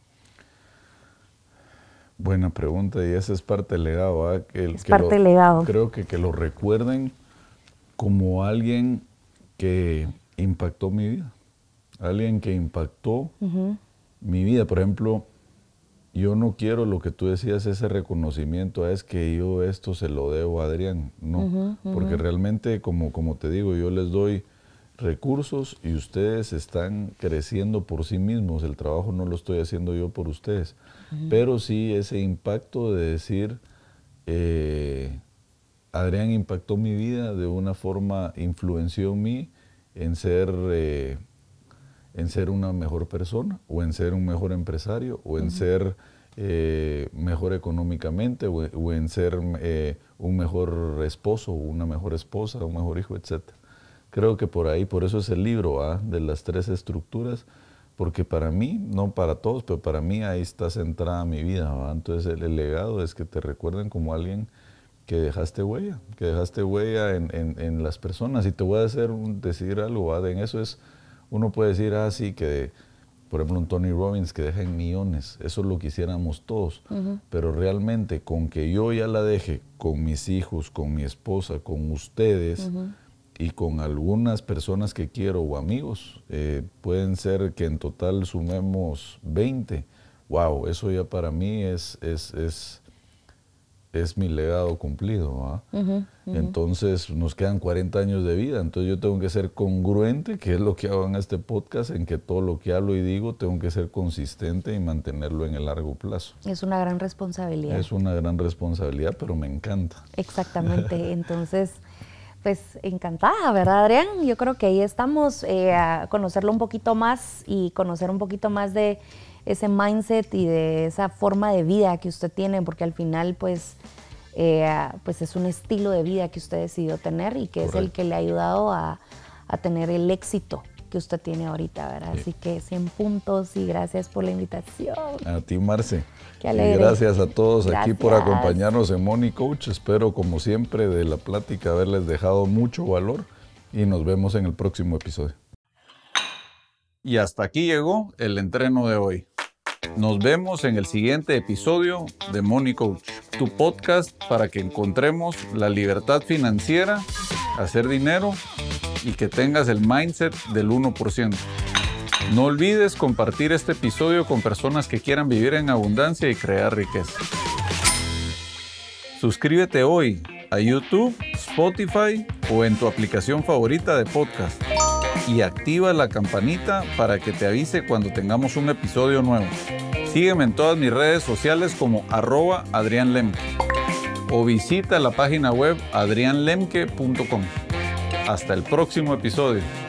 Buena pregunta y esa es parte del legado. ¿ah? Que, es parte Creo que que lo recuerden como alguien que impactó mi vida, alguien que impactó mi vida. Por ejemplo, yo no quiero lo que tú decías, ese reconocimiento, ah, es que yo esto se lo debo a Adrián, no, porque realmente, como, como te digo, yo les doy recursos y ustedes están creciendo por sí mismos. El trabajo no lo estoy haciendo yo por ustedes. Pero sí ese impacto de decir, eh, Adrián impactó mi vida de una forma, influenció en mí en ser, eh, en ser una mejor persona o en ser un mejor empresario o en ser eh, mejor económicamente o, en ser un mejor esposo, una mejor esposa, un mejor hijo, etcétera. Creo que por ahí, por eso es el libro de las tres estructuras, porque para mí, no para todos, pero para mí ahí está centrada mi vida. Entonces el, legado es que te recuerden como alguien que dejaste huella, que dejaste huella en, las personas. Y te voy a hacer un, decir algo, en eso es, uno puede decir, ah, sí, que por ejemplo, un Tony Robbins que deja en millones, eso lo quisiéramos todos, pero realmente con que yo ya la deje con mis hijos, con mi esposa, con ustedes, y con algunas personas que quiero o amigos, eh, pueden ser que en total sumemos 20. Wow, eso ya para mí es, es, es, mi legado cumplido. Entonces nos quedan 40 años de vida, entonces yo tengo que ser congruente, que es lo que hago en este podcast, en que todo lo que hablo y digo tengo que ser consistente y mantenerlo en el largo plazo. Es una gran responsabilidad. Es una gran responsabilidad, pero me encanta. Exactamente, entonces... Pues encantada, ¿verdad, Adrián? Yo creo que ahí estamos eh, a conocerlo un poquito más y conocer un poquito más de ese mindset y de esa forma de vida que usted tiene, porque al final, pues, eh, pues es un estilo de vida que usted decidió tener y que es el que le ha ayudado a, a tener el éxito que usted tiene ahorita, ¿verdad? Así que 100 puntos y gracias por la invitación. A ti, Marce. Qué alegre. gracias a todos aquí por acompañarnos en Money Coach. Espero, como siempre, de la plática haberles dejado mucho valor y nos vemos en el próximo episodio. Y hasta aquí llegó el entreno de hoy. Nos vemos en el siguiente episodio de Money Coach, tu podcast para que encontremos la libertad financiera, hacer dinero y que tengas el mindset del 1%. No olvides compartir este episodio con personas que quieran vivir en abundancia y crear riqueza. Suscríbete hoy a YouTube, Spotify o en tu aplicación favorita de podcast y activa la campanita para que te avise cuando tengamos un episodio nuevo. Sígueme en todas mis redes sociales como arroba o visita la página web adrianlemke.com. Hasta el próximo episodio.